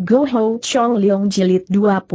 Go Ho Chong Leong Jilid 21.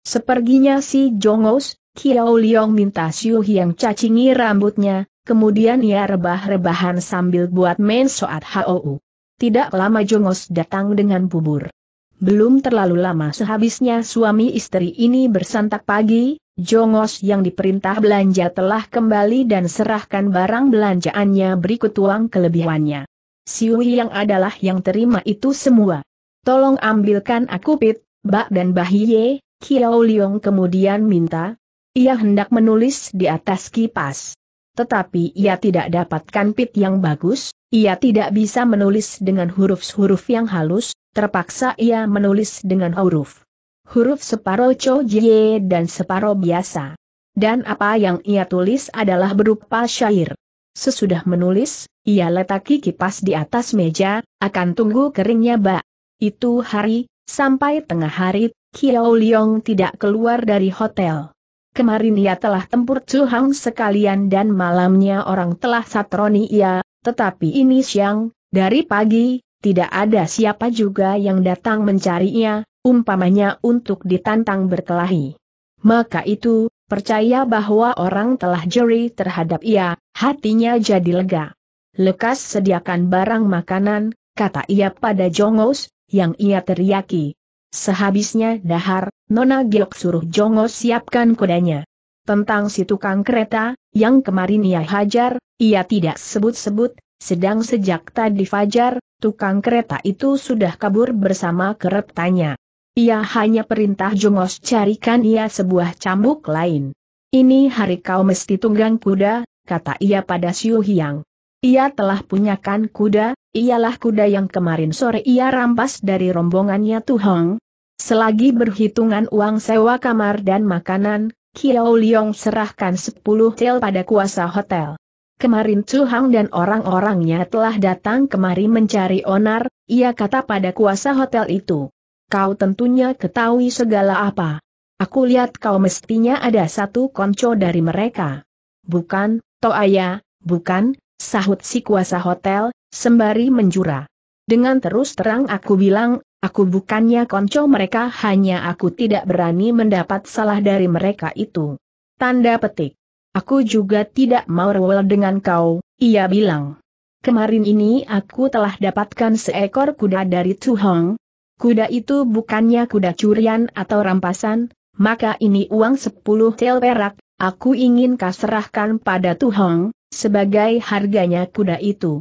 Seperginya si Jongos, Kiao Leong minta Siu Hiang cacingi rambutnya, kemudian ia rebah-rebahan sambil buat main soat HOU. Tidak lama Jongos datang dengan bubur. Belum terlalu lama sehabisnya suami istri ini bersantak pagi, Jongos yang diperintah belanja telah kembali dan serahkan barang belanjaannya berikut uang kelebihannya. Siu yang adalah yang terima itu semua. Tolong ambilkan aku Pit, Bak dan Bahiye, Kiao Liong kemudian minta. Ia hendak menulis di atas kipas. Tetapi ia tidak dapatkan Pit yang bagus, ia tidak bisa menulis dengan huruf-huruf yang halus, terpaksa ia menulis dengan huruf. Huruf separo Cho Jie dan separo biasa. Dan apa yang ia tulis adalah berupa syair. Sesudah menulis, ia letaki kipas di atas meja, akan tunggu keringnya bak. Itu hari, sampai tengah hari, Kiao Liong tidak keluar dari hotel. Kemarin ia telah tempur Chu sekalian dan malamnya orang telah satroni ia, tetapi ini siang, dari pagi, tidak ada siapa juga yang datang mencarinya, umpamanya untuk ditantang berkelahi. Maka itu, percaya bahwa orang telah jeri terhadap ia, hatinya jadi lega. Lekas sediakan barang makanan, kata ia pada Jongos, yang ia teriaki. Sehabisnya dahar, Nona Giok suruh Jongo siapkan kudanya. Tentang si tukang kereta, yang kemarin ia hajar, ia tidak sebut-sebut, sedang sejak tadi Fajar, tukang kereta itu sudah kabur bersama keretanya. Ia hanya perintah Jongos carikan ia sebuah cambuk lain. Ini hari kau mesti tunggang kuda, kata ia pada Siu Hiang. Ia telah punyakan kuda, Ialah kuda yang kemarin sore ia rampas dari rombongannya Tu Tuhong. Selagi berhitungan uang sewa kamar dan makanan, Kiao Liong serahkan 10 tel pada kuasa hotel. Kemarin Tu Hong dan orang-orangnya telah datang kemari mencari onar, ia kata pada kuasa hotel itu. Kau tentunya ketahui segala apa. Aku lihat kau mestinya ada satu konco dari mereka. Bukan, Toaya, bukan, sahut si kuasa hotel, Sembari menjura. Dengan terus terang aku bilang, aku bukannya konco mereka hanya aku tidak berani mendapat salah dari mereka itu. Tanda petik. Aku juga tidak mau rewel dengan kau, ia bilang. Kemarin ini aku telah dapatkan seekor kuda dari Tu Hong. Kuda itu bukannya kuda curian atau rampasan, maka ini uang 10 tel perak, aku ingin kaserahkan pada Tu Hong, sebagai harganya kuda itu.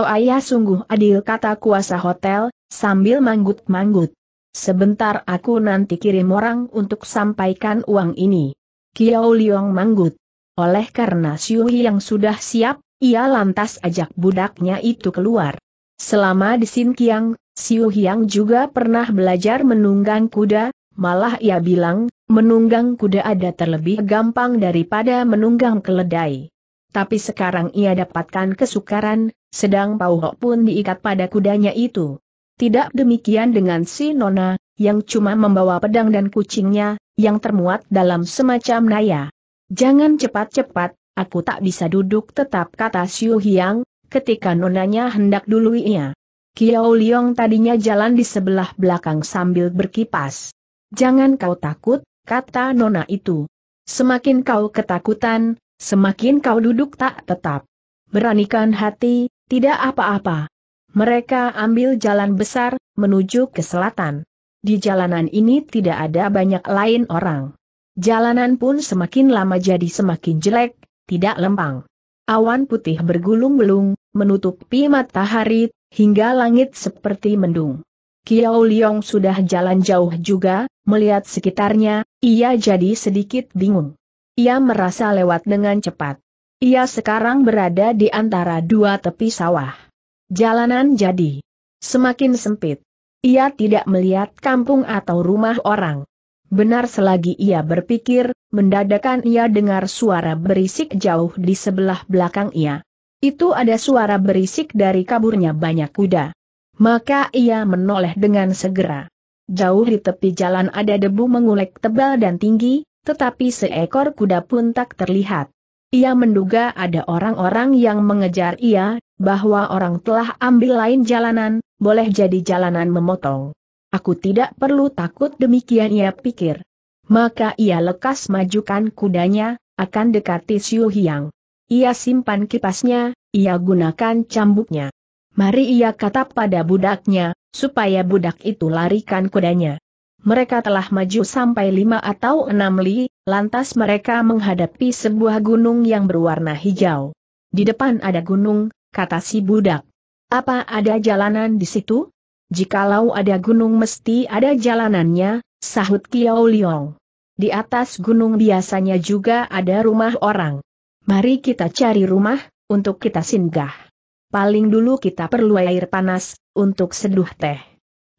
Ayah sungguh adil kata kuasa hotel, sambil manggut-manggut. Sebentar aku nanti kirim orang untuk sampaikan uang ini. Kiao Liong manggut. Oleh karena Siuhi yang sudah siap, ia lantas ajak budaknya itu keluar. Selama di Sin Kiang, Siu Hiang juga pernah belajar menunggang kuda, malah ia bilang, menunggang kuda ada terlebih gampang daripada menunggang keledai tapi sekarang ia dapatkan kesukaran, sedang Ho pun diikat pada kudanya itu. Tidak demikian dengan si Nona, yang cuma membawa pedang dan kucingnya, yang termuat dalam semacam naya. Jangan cepat-cepat, aku tak bisa duduk tetap kata Xiu Hiang, ketika nonanya hendak dulu ia. Kiao Liong tadinya jalan di sebelah belakang sambil berkipas. Jangan kau takut, kata nona itu. Semakin kau ketakutan, Semakin kau duduk tak tetap. Beranikan hati, tidak apa-apa. Mereka ambil jalan besar, menuju ke selatan. Di jalanan ini tidak ada banyak lain orang. Jalanan pun semakin lama jadi semakin jelek, tidak lempang. Awan putih bergulung-gulung, menutupi matahari, hingga langit seperti mendung. Kiao Liong sudah jalan jauh juga, melihat sekitarnya, ia jadi sedikit bingung. Ia merasa lewat dengan cepat. Ia sekarang berada di antara dua tepi sawah. Jalanan jadi semakin sempit. Ia tidak melihat kampung atau rumah orang. Benar selagi ia berpikir, mendadakan ia dengar suara berisik jauh di sebelah belakang ia. Itu ada suara berisik dari kaburnya banyak kuda. Maka ia menoleh dengan segera. Jauh di tepi jalan ada debu mengulek tebal dan tinggi, tetapi seekor kuda pun tak terlihat. Ia menduga ada orang-orang yang mengejar ia, bahwa orang telah ambil lain jalanan, boleh jadi jalanan memotong. Aku tidak perlu takut demikian ia pikir. Maka ia lekas majukan kudanya, akan dekati Siu Hiang. Ia simpan kipasnya, ia gunakan cambuknya. Mari ia kata pada budaknya, supaya budak itu larikan kudanya. Mereka telah maju sampai lima atau enam li, lantas mereka menghadapi sebuah gunung yang berwarna hijau. Di depan ada gunung, kata si budak. Apa ada jalanan di situ? Jikalau ada gunung mesti ada jalanannya, sahut Kiau Liong. Di atas gunung biasanya juga ada rumah orang. Mari kita cari rumah, untuk kita singgah. Paling dulu kita perlu air panas, untuk seduh teh.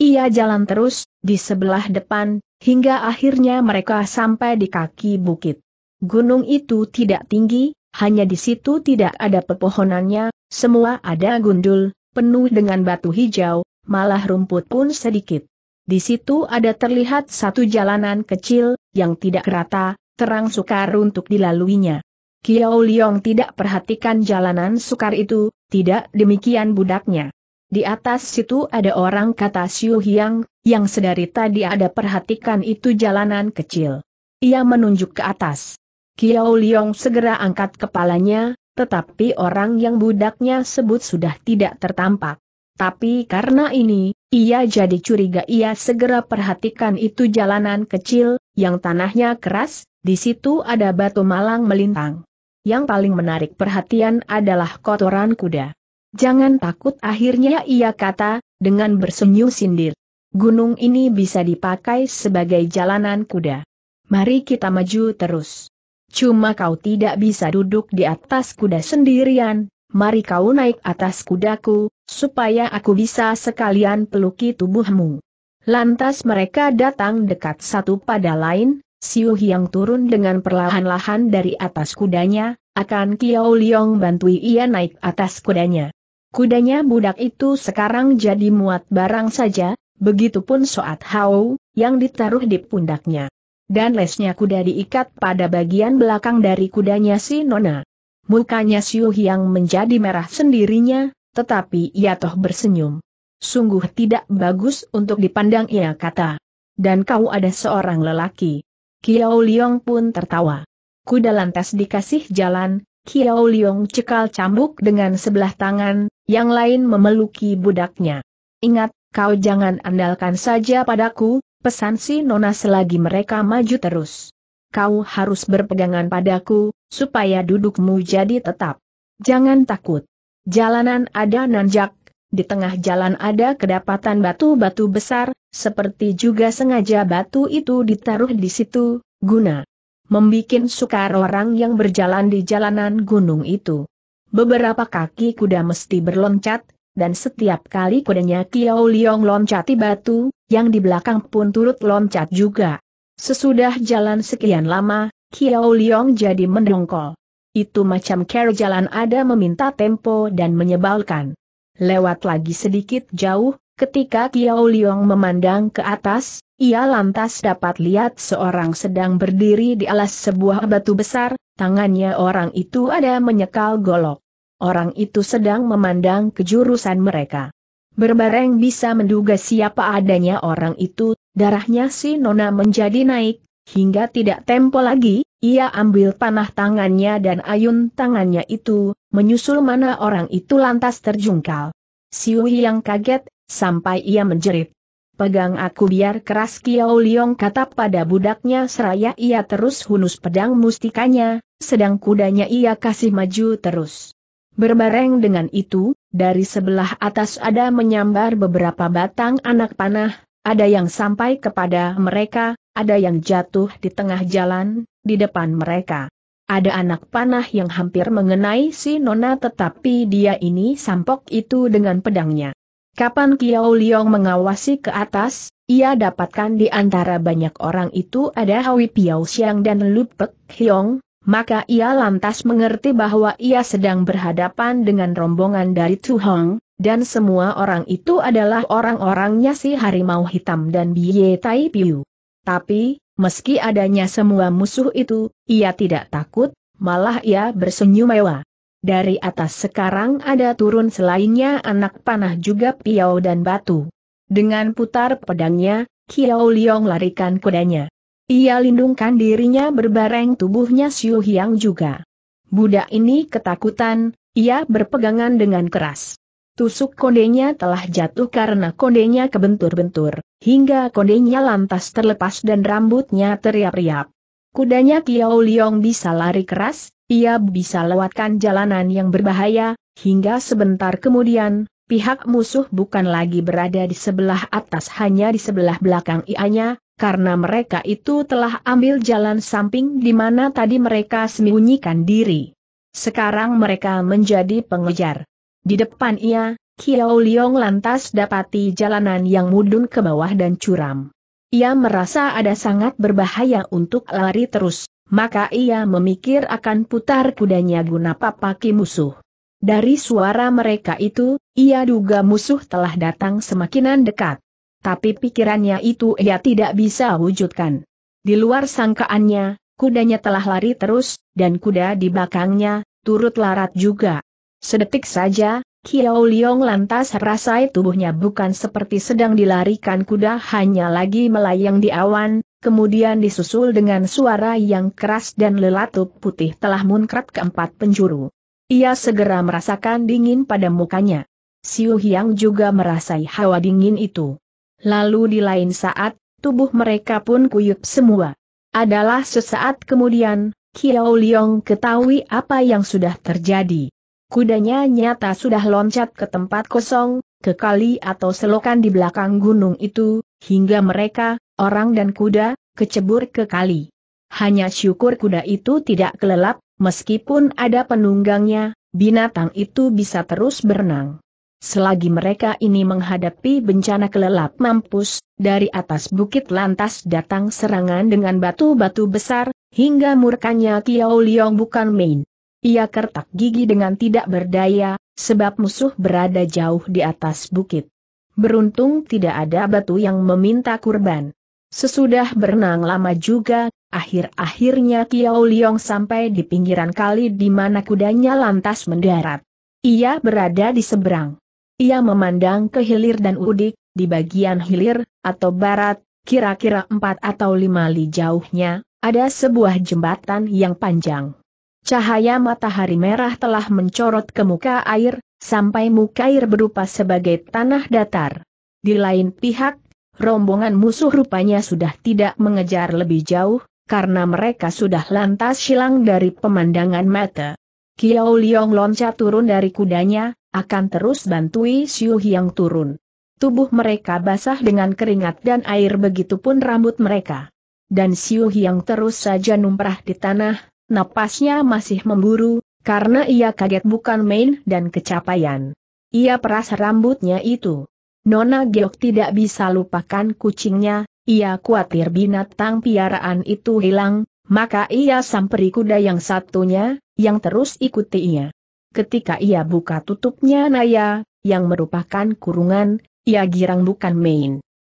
Ia jalan terus, di sebelah depan, hingga akhirnya mereka sampai di kaki bukit. Gunung itu tidak tinggi, hanya di situ tidak ada pepohonannya, semua ada gundul, penuh dengan batu hijau, malah rumput pun sedikit. Di situ ada terlihat satu jalanan kecil, yang tidak rata, terang sukar untuk dilaluinya. Kiao Liong tidak perhatikan jalanan sukar itu, tidak demikian budaknya. Di atas situ ada orang kata Xiu Hiang, yang sedari tadi ada perhatikan itu jalanan kecil. Ia menunjuk ke atas. Kiao Liong segera angkat kepalanya, tetapi orang yang budaknya sebut sudah tidak tertampak. Tapi karena ini, ia jadi curiga ia segera perhatikan itu jalanan kecil, yang tanahnya keras, di situ ada batu malang melintang. Yang paling menarik perhatian adalah kotoran kuda. Jangan takut akhirnya ia kata, dengan bersenyum sindir. Gunung ini bisa dipakai sebagai jalanan kuda. Mari kita maju terus. Cuma kau tidak bisa duduk di atas kuda sendirian, mari kau naik atas kudaku, supaya aku bisa sekalian peluki tubuhmu. Lantas mereka datang dekat satu pada lain, Siu Hyang turun dengan perlahan-lahan dari atas kudanya, akan Kiao Liong bantui ia naik atas kudanya. Kudanya budak itu sekarang jadi muat barang saja, begitupun soat hau, yang ditaruh di pundaknya. Dan lesnya kuda diikat pada bagian belakang dari kudanya si Nona. Mukanya Siu yang menjadi merah sendirinya, tetapi ia toh bersenyum. Sungguh tidak bagus untuk dipandang ia kata. Dan kau ada seorang lelaki. Kiao Liong pun tertawa. Kuda lantas dikasih jalan, Kiao Liong cekal cambuk dengan sebelah tangan, yang lain memeluki budaknya. Ingat, kau jangan andalkan saja padaku, pesan si Nona selagi mereka maju terus. Kau harus berpegangan padaku, supaya dudukmu jadi tetap. Jangan takut. Jalanan ada nanjak, di tengah jalan ada kedapatan batu-batu besar, seperti juga sengaja batu itu ditaruh di situ, guna membikin sukar orang yang berjalan di jalanan gunung itu. Beberapa kaki kuda mesti berloncat, dan setiap kali kudanya Kiao Liong loncati batu, yang di belakang pun turut loncat juga. Sesudah jalan sekian lama, Kiao Liong jadi mendongkol. Itu macam care jalan ada meminta tempo dan menyebalkan. Lewat lagi sedikit jauh, ketika Kiao Liong memandang ke atas, ia lantas dapat lihat seorang sedang berdiri di alas sebuah batu besar, tangannya orang itu ada menyekal golok. Orang itu sedang memandang kejurusan mereka. Berbareng bisa menduga siapa adanya orang itu, darahnya si Nona menjadi naik, hingga tidak tempo lagi, ia ambil panah tangannya dan ayun tangannya itu, menyusul mana orang itu lantas terjungkal. Siwi yang kaget, sampai ia menjerit. Pegang aku biar keras Kiau Liong kata pada budaknya seraya ia terus hunus pedang mustikanya, sedang kudanya ia kasih maju terus. Berbareng dengan itu, dari sebelah atas ada menyambar beberapa batang anak panah, ada yang sampai kepada mereka, ada yang jatuh di tengah jalan, di depan mereka. Ada anak panah yang hampir mengenai si Nona tetapi dia ini sampok itu dengan pedangnya. Kapan Kiao Liong mengawasi ke atas, ia dapatkan di antara banyak orang itu ada Hawi Piao Xiang dan Lu Hiong, maka ia lantas mengerti bahwa ia sedang berhadapan dengan rombongan dari Tu Hong, dan semua orang itu adalah orang-orangnya si Harimau Hitam dan Biye Tai Piu. Tapi, meski adanya semua musuh itu, ia tidak takut, malah ia bersenyum mewah. Dari atas sekarang ada turun selainnya anak panah juga piau dan batu. Dengan putar pedangnya, Kiao Liong larikan kudanya. Ia lindungkan dirinya berbareng tubuhnya Siu Hiang juga. Budak ini ketakutan, ia berpegangan dengan keras. Tusuk kondenya telah jatuh karena kondenya kebentur-bentur, hingga kondenya lantas terlepas dan rambutnya teriap-riap. Kudanya Kiau Liong bisa lari keras, ia bisa lewatkan jalanan yang berbahaya, hingga sebentar kemudian, pihak musuh bukan lagi berada di sebelah atas hanya di sebelah belakang ianya, karena mereka itu telah ambil jalan samping di mana tadi mereka sembunyikan diri. Sekarang mereka menjadi pengejar. Di depan ia, Kiao Liong lantas dapati jalanan yang mudun ke bawah dan curam. Ia merasa ada sangat berbahaya untuk lari terus. Maka ia memikir akan putar kudanya guna papaki musuh. Dari suara mereka itu, ia duga musuh telah datang semakinan dekat. Tapi pikirannya itu ia tidak bisa wujudkan. Di luar sangkaannya, kudanya telah lari terus, dan kuda di belakangnya, turut larat juga. Sedetik saja, Kiao Liong lantas rasai tubuhnya bukan seperti sedang dilarikan kuda hanya lagi melayang di awan, kemudian disusul dengan suara yang keras dan lelatup putih telah munkrat keempat penjuru. Ia segera merasakan dingin pada mukanya. Siu Hyang juga merasai hawa dingin itu. Lalu di lain saat, tubuh mereka pun kuyup semua. Adalah sesaat kemudian, Kiao Liong ketahui apa yang sudah terjadi. Kudanya nyata sudah loncat ke tempat kosong, ke kali atau selokan di belakang gunung itu, hingga mereka, orang dan kuda, kecebur ke kali. Hanya syukur kuda itu tidak kelelap, meskipun ada penunggangnya, binatang itu bisa terus berenang. Selagi mereka ini menghadapi bencana kelelap mampus, dari atas bukit lantas datang serangan dengan batu-batu besar, hingga murkanya Tiao Liong bukan main. Ia kertak gigi dengan tidak berdaya, sebab musuh berada jauh di atas bukit. Beruntung tidak ada batu yang meminta kurban. Sesudah berenang lama juga, akhir-akhirnya Kiao Liong sampai di pinggiran kali di mana kudanya lantas mendarat. Ia berada di seberang. Ia memandang ke hilir dan udik, di bagian hilir, atau barat, kira-kira empat atau lima li jauhnya, ada sebuah jembatan yang panjang. Cahaya matahari merah telah mencorot ke muka air, sampai muka air berupa sebagai tanah datar. Di lain pihak, rombongan musuh rupanya sudah tidak mengejar lebih jauh, karena mereka sudah lantas hilang dari pemandangan mata. Kiao Liong loncat turun dari kudanya, akan terus bantui Xiu Hiang turun. Tubuh mereka basah dengan keringat dan air begitu pun rambut mereka. Dan Xiu Hiang terus saja numprah di tanah, napasnya masih memburu, karena ia kaget bukan main dan kecapaian. Ia peras rambutnya itu. Nona Geok tidak bisa lupakan kucingnya, ia khawatir binatang piaraan itu hilang, maka ia samperi kuda yang satunya, yang terus ikutinya. Ketika ia buka tutupnya Naya, yang merupakan kurungan, ia girang bukan main.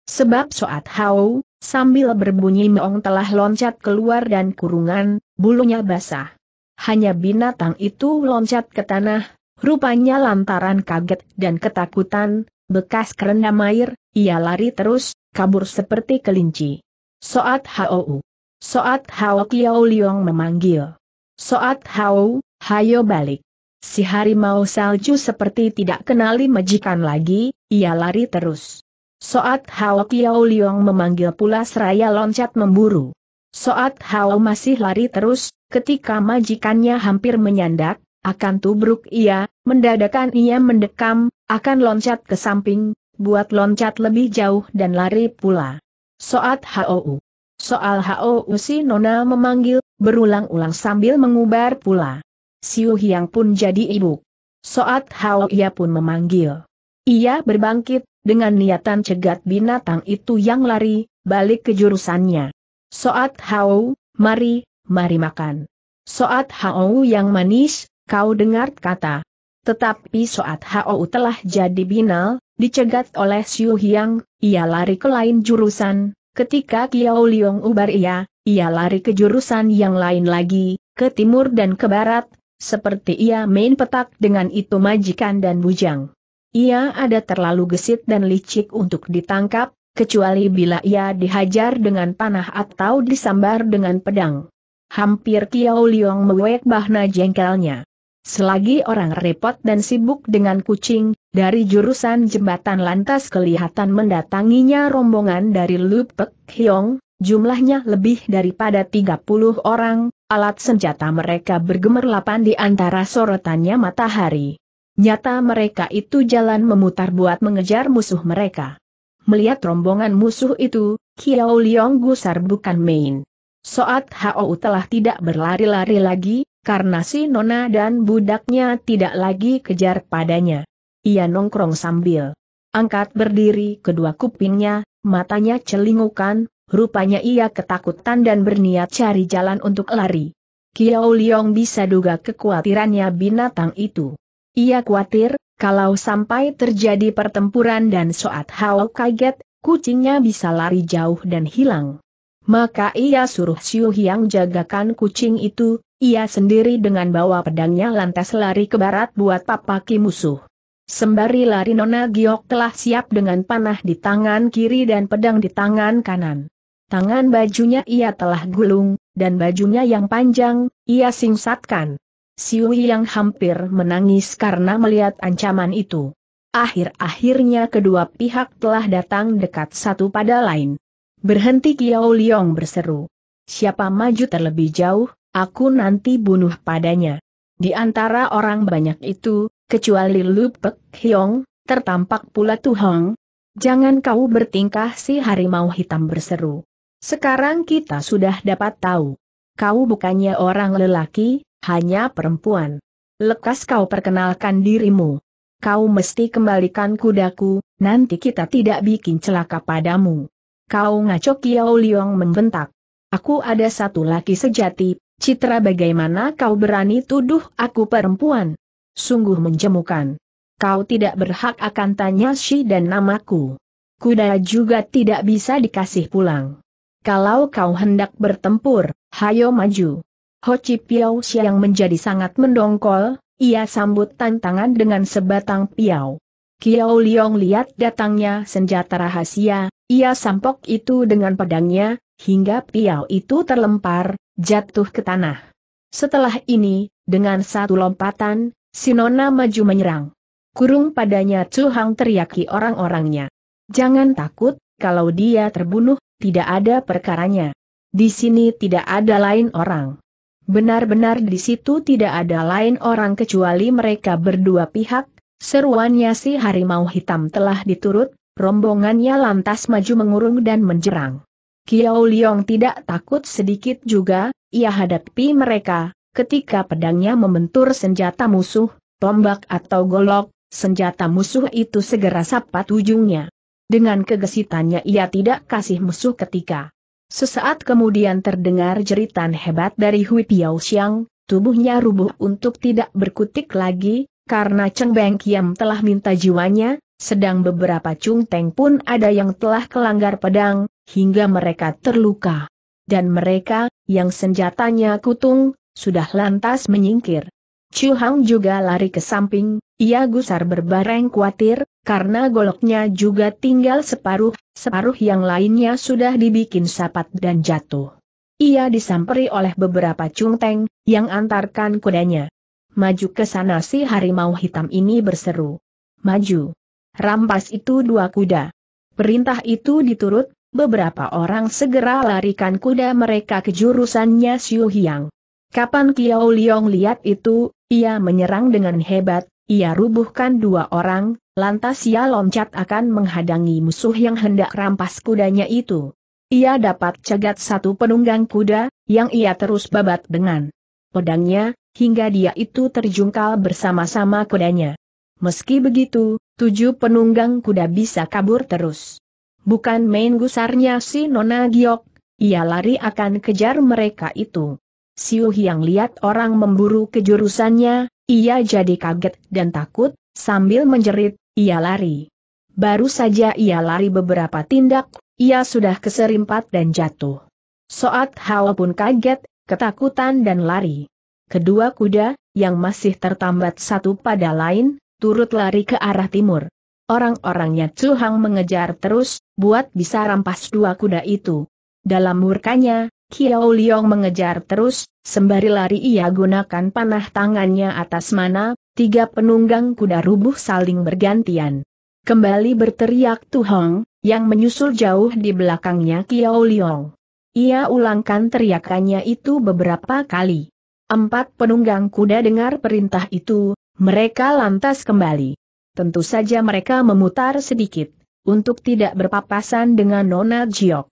Sebab saat Hau, Sambil berbunyi meong telah loncat keluar dan kurungan, bulunya basah. Hanya binatang itu loncat ke tanah, rupanya lantaran kaget dan ketakutan, bekas kerendam air, ia lari terus, kabur seperti kelinci. Soat Hou. Soat Hao Kiao Liong memanggil. Soat hou, hayo balik. Si harimau salju seperti tidak kenali majikan lagi, ia lari terus. Soat Hao Kiao Liong memanggil pula seraya loncat memburu. Soat Hao masih lari terus, ketika majikannya hampir menyandak, akan tubruk ia, mendadakan ia mendekam, akan loncat ke samping, buat loncat lebih jauh dan lari pula. Soat Hao. Soal Hao si Nona memanggil, berulang-ulang sambil mengubar pula. Siu Hiang pun jadi ibu. Soat Hao ia pun memanggil. Ia berbangkit, dengan niatan cegat binatang itu yang lari, balik ke jurusannya. Soat Hao, mari, mari makan. Soat Hao yang manis, kau dengar kata. Tetapi Soat Hao telah jadi binal, dicegat oleh Xiu Hiang, ia lari ke lain jurusan, ketika Kiao Liong ubar ia, ia lari ke jurusan yang lain lagi, ke timur dan ke barat, seperti ia main petak dengan itu majikan dan bujang. Ia ada terlalu gesit dan licik untuk ditangkap, kecuali bila ia dihajar dengan panah atau disambar dengan pedang. Hampir Kiao Liong mewek bahna jengkelnya. Selagi orang repot dan sibuk dengan kucing, dari jurusan jembatan lantas kelihatan mendatanginya rombongan dari Lupek Hyong, jumlahnya lebih daripada 30 orang, alat senjata mereka bergemerlapan di antara sorotannya matahari. Nyata mereka itu jalan memutar buat mengejar musuh mereka. Melihat rombongan musuh itu, Kiao Liong gusar bukan main. Soat Hao telah tidak berlari-lari lagi, karena si Nona dan budaknya tidak lagi kejar padanya. Ia nongkrong sambil angkat berdiri kedua kupingnya, matanya celingukan, rupanya ia ketakutan dan berniat cari jalan untuk lari. Kiao Liong bisa duga kekhawatirannya binatang itu. Ia khawatir, kalau sampai terjadi pertempuran dan Soat Hao kaget, kucingnya bisa lari jauh dan hilang. Maka ia suruh Siu Hyang jagakan kucing itu, ia sendiri dengan bawa pedangnya lantas lari ke barat buat papaki musuh. Sembari lari Nona Giok telah siap dengan panah di tangan kiri dan pedang di tangan kanan. Tangan bajunya ia telah gulung, dan bajunya yang panjang, ia singsatkan. Siwi yang hampir menangis karena melihat ancaman itu. Akhir-akhirnya kedua pihak telah datang dekat satu pada lain. Berhenti Kiao Liong berseru. Siapa maju terlebih jauh, aku nanti bunuh padanya. Di antara orang banyak itu, kecuali Lu Pek Hiong, tertampak pula Tuhong. Jangan kau bertingkah si harimau hitam berseru. Sekarang kita sudah dapat tahu. Kau bukannya orang lelaki, hanya perempuan. Lekas kau perkenalkan dirimu. Kau mesti kembalikan kudaku, nanti kita tidak bikin celaka padamu. Kau ngaco Kiau Liong membentak. Aku ada satu laki sejati, Citra bagaimana kau berani tuduh aku perempuan? Sungguh menjemukan. Kau tidak berhak akan tanya si dan namaku. Kuda juga tidak bisa dikasih pulang. Kalau kau hendak bertempur, hayo maju. Ho Chi Piao Xiang menjadi sangat mendongkol, ia sambut tantangan dengan sebatang piau. Kiao Liong lihat datangnya senjata rahasia, ia sampok itu dengan pedangnya, hingga piau itu terlempar, jatuh ke tanah. Setelah ini, dengan satu lompatan, Sinona maju menyerang. Kurung padanya Chu Hang teriaki orang-orangnya. Jangan takut, kalau dia terbunuh, tidak ada perkaranya. Di sini tidak ada lain orang. Benar-benar di situ tidak ada lain orang kecuali mereka berdua pihak, seruannya si harimau hitam telah diturut, rombongannya lantas maju mengurung dan menjerang. Kiao Liong tidak takut sedikit juga, ia hadapi mereka, ketika pedangnya membentur senjata musuh, tombak atau golok, senjata musuh itu segera sapat ujungnya. Dengan kegesitannya ia tidak kasih musuh ketika Sesaat kemudian terdengar jeritan hebat dari Hui Piao Xiang, tubuhnya rubuh untuk tidak berkutik lagi, karena Cheng Beng Kiam telah minta jiwanya, sedang beberapa Chung Teng pun ada yang telah kelanggar pedang, hingga mereka terluka. Dan mereka, yang senjatanya kutung, sudah lantas menyingkir. Chu Hang juga lari ke samping, ia gusar berbareng khawatir, karena goloknya juga tinggal separuh, separuh yang lainnya sudah dibikin sapat dan jatuh. Ia disamperi oleh beberapa Chung cungteng, yang antarkan kudanya. Maju ke sana si harimau hitam ini berseru. Maju. Rampas itu dua kuda. Perintah itu diturut, beberapa orang segera larikan kuda mereka ke jurusannya Siu Hiang. Kapan Kiao Liong lihat itu, ia menyerang dengan hebat, ia rubuhkan dua orang, lantas ia loncat akan menghadangi musuh yang hendak rampas kudanya itu. Ia dapat cegat satu penunggang kuda, yang ia terus babat dengan pedangnya, hingga dia itu terjungkal bersama-sama kudanya. Meski begitu, tujuh penunggang kuda bisa kabur terus. Bukan main gusarnya si Nona Giok, ia lari akan kejar mereka itu. Siu yang lihat orang memburu kejurusannya, ia jadi kaget dan takut, sambil menjerit, ia lari. Baru saja ia lari beberapa tindak, ia sudah keserimpat dan jatuh. Soat Hao pun kaget, ketakutan dan lari. Kedua kuda, yang masih tertambat satu pada lain, turut lari ke arah timur. Orang-orangnya Cuhang mengejar terus, buat bisa rampas dua kuda itu. Dalam murkanya, Kiau Liong mengejar terus, sembari lari ia gunakan panah tangannya atas mana, tiga penunggang kuda rubuh saling bergantian. Kembali berteriak Tuhong, yang menyusul jauh di belakangnya Kiau Liong. Ia ulangkan teriakannya itu beberapa kali. Empat penunggang kuda dengar perintah itu, mereka lantas kembali. Tentu saja mereka memutar sedikit, untuk tidak berpapasan dengan Nona Jiok.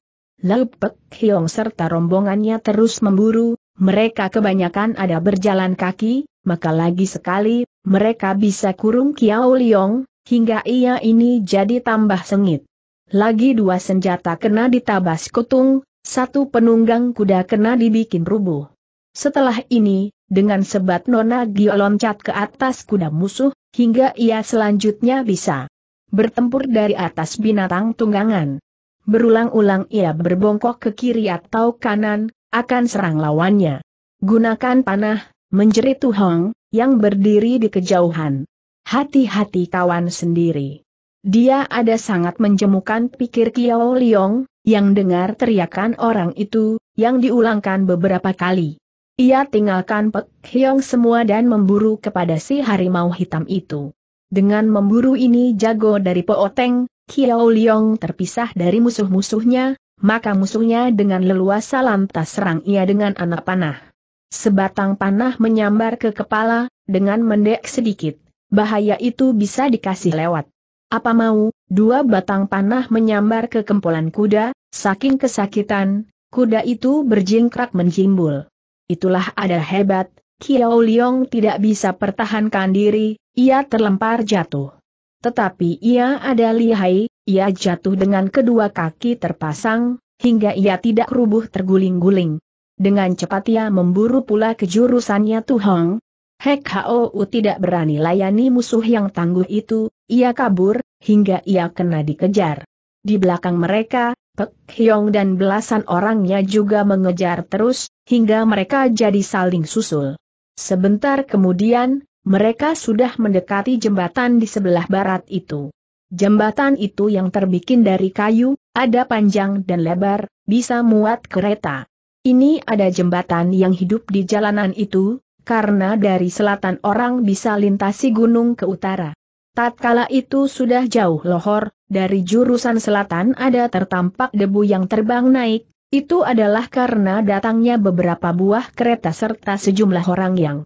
Lau Pek Hiong serta rombongannya terus memburu, mereka kebanyakan ada berjalan kaki, maka lagi sekali, mereka bisa kurung Kiao Liong, hingga ia ini jadi tambah sengit. Lagi dua senjata kena ditabas kutung, satu penunggang kuda kena dibikin rubuh. Setelah ini, dengan sebat Nona Gio loncat ke atas kuda musuh, hingga ia selanjutnya bisa bertempur dari atas binatang tunggangan. Berulang-ulang ia berbongkok ke kiri atau kanan, akan serang lawannya. Gunakan panah, menjerit Tuhong, yang berdiri di kejauhan. Hati-hati kawan sendiri. Dia ada sangat menjemukan pikir Kiao Liong, yang dengar teriakan orang itu, yang diulangkan beberapa kali. Ia tinggalkan Pek Hiong semua dan memburu kepada si harimau hitam itu. Dengan memburu ini jago dari Pooteng, Qiao Liong terpisah dari musuh-musuhnya, maka musuhnya dengan leluasa lantas serang ia dengan anak panah. Sebatang panah menyambar ke kepala, dengan mendek sedikit, bahaya itu bisa dikasih lewat. Apa mau, dua batang panah menyambar ke kempolan kuda, saking kesakitan, kuda itu berjingkrak menjimbul. Itulah ada hebat, Qiao Liong tidak bisa pertahankan diri, ia terlempar jatuh. Tetapi ia ada lihai, ia jatuh dengan kedua kaki terpasang, hingga ia tidak rubuh terguling-guling. Dengan cepat ia memburu pula kejurusannya Tuhong. Hek Hou tidak berani layani musuh yang tangguh itu, ia kabur, hingga ia kena dikejar. Di belakang mereka, Pek Hyong dan belasan orangnya juga mengejar terus, hingga mereka jadi saling susul. Sebentar kemudian, mereka sudah mendekati jembatan di sebelah barat itu. Jembatan itu yang terbikin dari kayu, ada panjang dan lebar, bisa muat kereta. Ini ada jembatan yang hidup di jalanan itu, karena dari selatan orang bisa lintasi gunung ke utara. Tatkala itu sudah jauh lohor, dari jurusan selatan ada tertampak debu yang terbang naik, itu adalah karena datangnya beberapa buah kereta serta sejumlah orang yang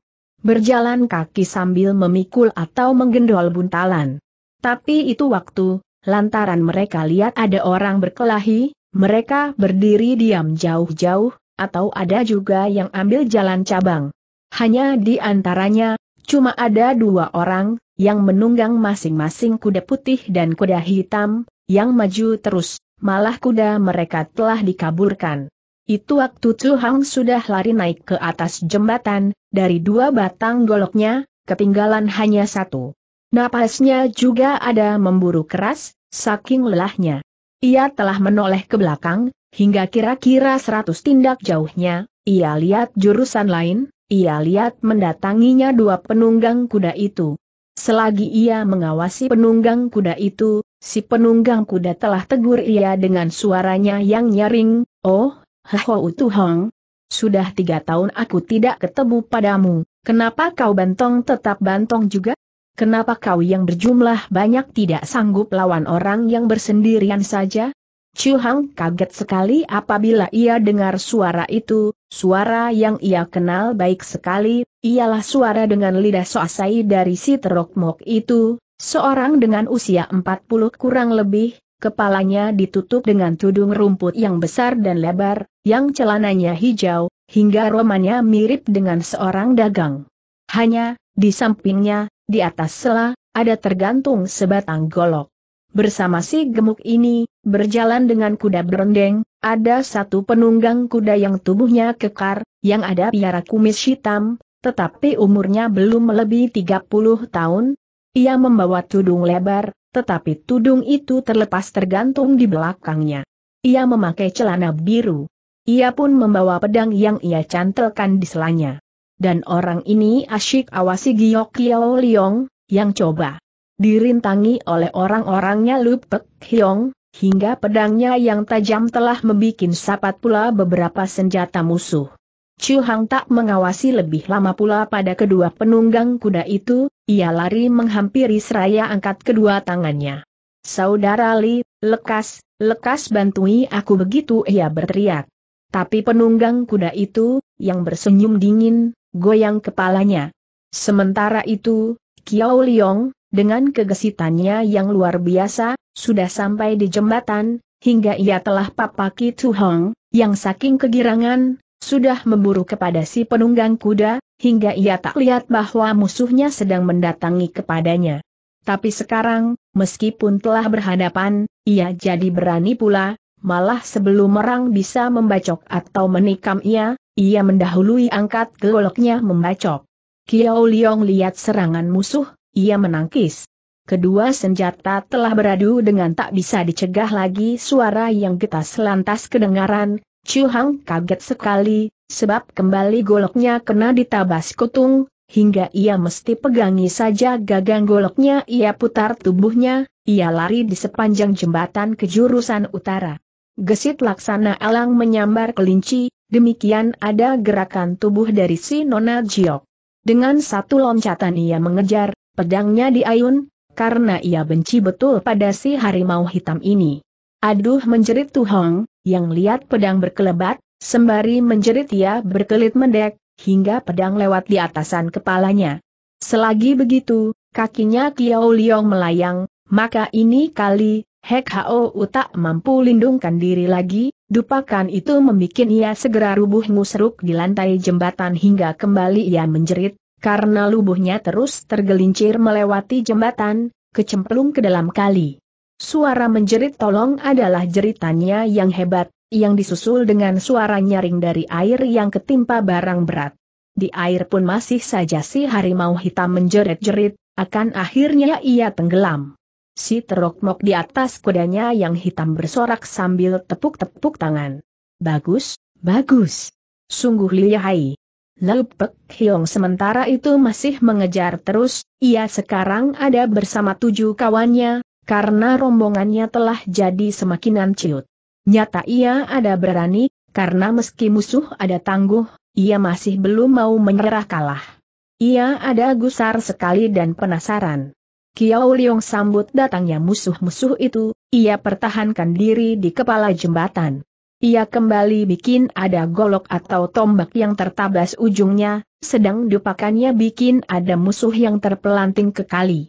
berjalan kaki sambil memikul atau menggendol buntalan. Tapi itu waktu, lantaran mereka lihat ada orang berkelahi, mereka berdiri diam jauh-jauh, atau ada juga yang ambil jalan cabang. Hanya di antaranya, cuma ada dua orang, yang menunggang masing-masing kuda putih dan kuda hitam, yang maju terus, malah kuda mereka telah dikaburkan. Itu waktu Chu Hang sudah lari naik ke atas jembatan, dari dua batang goloknya, ketinggalan hanya satu. Napasnya juga ada memburu keras, saking lelahnya. Ia telah menoleh ke belakang, hingga kira-kira seratus tindak jauhnya, ia lihat jurusan lain, ia lihat mendatanginya dua penunggang kuda itu. Selagi ia mengawasi penunggang kuda itu, si penunggang kuda telah tegur ia dengan suaranya yang nyaring, Oh, Hou Utuhong, sudah tiga tahun aku tidak ketemu padamu, kenapa kau bantong tetap bantong juga? Kenapa kau yang berjumlah banyak tidak sanggup lawan orang yang bersendirian saja? Chu Hang kaget sekali apabila ia dengar suara itu, suara yang ia kenal baik sekali, ialah suara dengan lidah soasai dari si terokmok itu, seorang dengan usia 40 kurang lebih, kepalanya ditutup dengan tudung rumput yang besar dan lebar, yang celananya hijau, hingga romannya mirip dengan seorang dagang. Hanya, di sampingnya, di atas sela, ada tergantung sebatang golok. Bersama si gemuk ini, berjalan dengan kuda berondeng, ada satu penunggang kuda yang tubuhnya kekar, yang ada piara kumis hitam, tetapi umurnya belum melebihi 30 tahun. Ia membawa tudung lebar, tetapi tudung itu terlepas tergantung di belakangnya. Ia memakai celana biru. Ia pun membawa pedang yang ia cantelkan di selanya. Dan orang ini asyik awasi Giok Yau Liong, yang coba dirintangi oleh orang-orangnya Lu Hyong, hingga pedangnya yang tajam telah membuat sapat pula beberapa senjata musuh. Chu Hang tak mengawasi lebih lama pula pada kedua penunggang kuda itu, ia lari menghampiri seraya angkat kedua tangannya. Saudara Li, lekas, lekas bantui aku begitu ia berteriak. Tapi penunggang kuda itu, yang bersenyum dingin, goyang kepalanya. Sementara itu, Kiao Liong, dengan kegesitannya yang luar biasa, sudah sampai di jembatan, hingga ia telah papaki Tuhong, yang saking kegirangan, sudah memburu kepada si penunggang kuda, hingga ia tak lihat bahwa musuhnya sedang mendatangi kepadanya. Tapi sekarang, meskipun telah berhadapan, ia jadi berani pula, malah sebelum merang bisa membacok atau menikam ia, ia mendahului angkat goloknya membacok. Kiao Liong lihat serangan musuh, ia menangkis. Kedua senjata telah beradu dengan tak bisa dicegah lagi suara yang getas lantas kedengaran, Chu Hang kaget sekali, sebab kembali goloknya kena ditabas kutung, hingga ia mesti pegangi saja gagang goloknya ia putar tubuhnya, ia lari di sepanjang jembatan ke jurusan utara. Gesit laksana elang menyambar kelinci, demikian ada gerakan tubuh dari si Nona Jiok. Dengan satu loncatan ia mengejar, pedangnya diayun, karena ia benci betul pada si harimau hitam ini. Aduh menjerit Tu Hong yang lihat pedang berkelebat, sembari menjerit ia berkelit mendek, hingga pedang lewat di atasan kepalanya. Selagi begitu, kakinya Kiao Liong melayang, maka ini kali, Hek Hao tak mampu lindungkan diri lagi, dupakan itu membuat ia segera rubuh ngusruk di lantai jembatan hingga kembali ia menjerit, karena lubuhnya terus tergelincir melewati jembatan, kecemplung ke dalam kali. Suara menjerit tolong adalah jeritannya yang hebat, yang disusul dengan suara nyaring dari air yang ketimpa barang berat. Di air pun masih saja si harimau hitam menjerit-jerit, akan akhirnya ia tenggelam. Si terokmok di atas kudanya yang hitam bersorak sambil tepuk-tepuk tangan. Bagus, bagus. Sungguh lihai. Lalu Pek Hiong sementara itu masih mengejar terus, ia sekarang ada bersama tujuh kawannya, karena rombongannya telah jadi semakin nanciut, Nyata ia ada berani, karena meski musuh ada tangguh, ia masih belum mau menyerah kalah. Ia ada gusar sekali dan penasaran. Kiao Liong sambut datangnya musuh-musuh itu, ia pertahankan diri di kepala jembatan. Ia kembali bikin ada golok atau tombak yang tertabas ujungnya, sedang dupakannya bikin ada musuh yang terpelanting ke kali.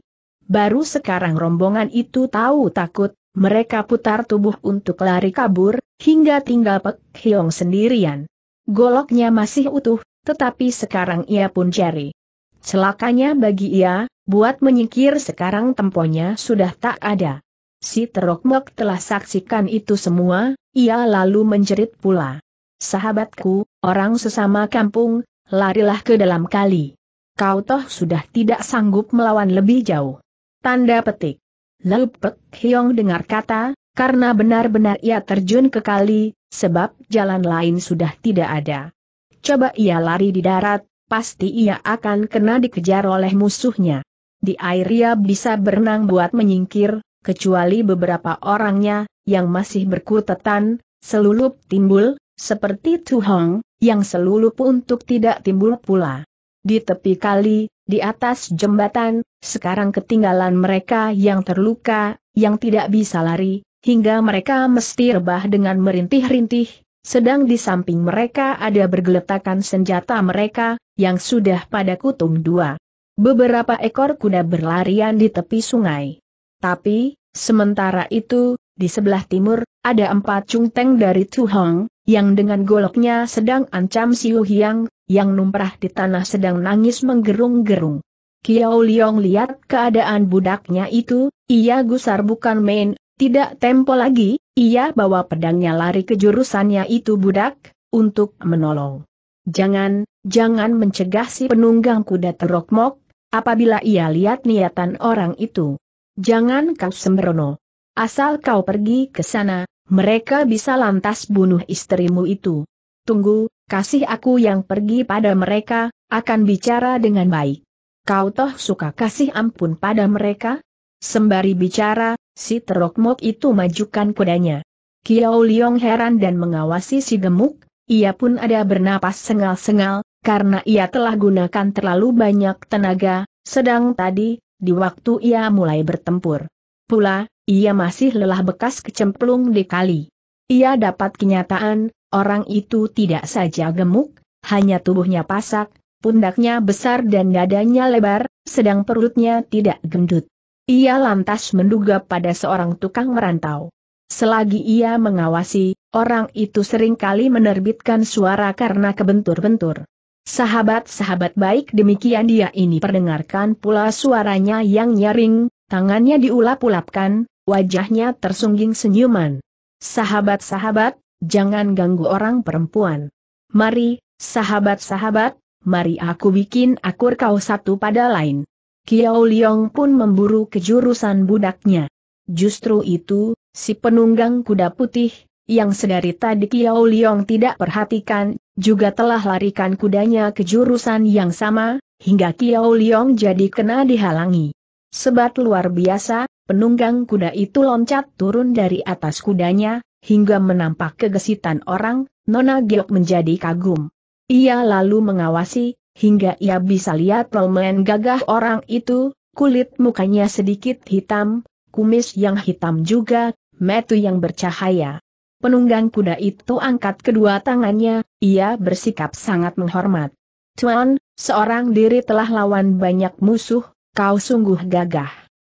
Baru sekarang rombongan itu tahu takut, mereka putar tubuh untuk lari kabur, hingga tinggal Pek Hiong sendirian. Goloknya masih utuh, tetapi sekarang ia pun cari. Celakanya bagi ia, buat menyingkir sekarang temponya sudah tak ada. Si Terokmok telah saksikan itu semua, ia lalu menjerit pula. Sahabatku, orang sesama kampung, larilah ke dalam kali. Kau toh sudah tidak sanggup melawan lebih jauh. Tanda petik. Lalu Pek Hiong dengar kata, karena benar-benar ia terjun ke kali, sebab jalan lain sudah tidak ada. Coba ia lari di darat, pasti ia akan kena dikejar oleh musuhnya. Di air ia bisa berenang buat menyingkir, kecuali beberapa orangnya, yang masih berkutetan, selulup timbul, seperti Hong, yang selulup untuk tidak timbul pula. Di tepi kali, di atas jembatan, sekarang ketinggalan mereka yang terluka, yang tidak bisa lari, hingga mereka mesti rebah dengan merintih-rintih, sedang di samping mereka ada bergeletakan senjata mereka, yang sudah pada kutung dua. Beberapa ekor kuda berlarian di tepi sungai. Tapi, sementara itu, di sebelah timur, ada empat cungteng dari Tuhong, yang dengan goloknya sedang ancam Siu Hyang, yang numprah di tanah sedang nangis menggerung-gerung. Kiau Liong lihat keadaan budaknya itu, ia gusar bukan main, tidak tempo lagi, ia bawa pedangnya lari ke jurusannya itu budak, untuk menolong. Jangan, jangan mencegah si penunggang kuda terokmok, apabila ia lihat niatan orang itu. Jangan kau sembrono. Asal kau pergi ke sana, mereka bisa lantas bunuh istrimu itu. Tunggu, kasih aku yang pergi pada mereka, akan bicara dengan baik. Kau toh suka kasih ampun pada mereka? Sembari bicara, si terokmok itu majukan kudanya. Kiao Liong heran dan mengawasi si gemuk, ia pun ada bernapas sengal-sengal, karena ia telah gunakan terlalu banyak tenaga, sedang tadi, di waktu ia mulai bertempur. Pula, ia masih lelah bekas kecemplung di kali. Ia dapat kenyataan, orang itu tidak saja gemuk, hanya tubuhnya pasak, pundaknya besar dan dadanya lebar, sedang perutnya tidak gendut. Ia lantas menduga pada seorang tukang merantau. Selagi ia mengawasi, orang itu seringkali menerbitkan suara karena kebentur-bentur. Sahabat-sahabat baik demikian dia ini perdengarkan pula suaranya yang nyaring, tangannya diulap-ulapkan, wajahnya tersungging senyuman. Sahabat-sahabat, jangan ganggu orang perempuan. Mari, sahabat-sahabat, mari aku bikin akur kau satu pada lain. Kiau Liong pun memburu kejurusan budaknya. Justru itu, si penunggang kuda putih, yang sedari tadi Kiau Liong tidak perhatikan, juga telah larikan kudanya ke jurusan yang sama, hingga Kiau Liong jadi kena dihalangi. Sebat luar biasa, penunggang kuda itu loncat turun dari atas kudanya, hingga menampak kegesitan orang, Nona Geok menjadi kagum. Ia lalu mengawasi, hingga ia bisa lihat pemain gagah orang itu, kulit mukanya sedikit hitam, kumis yang hitam juga, metu yang bercahaya. Penunggang kuda itu angkat kedua tangannya, ia bersikap sangat menghormat. Tuan, seorang diri telah lawan banyak musuh, kau sungguh gagah.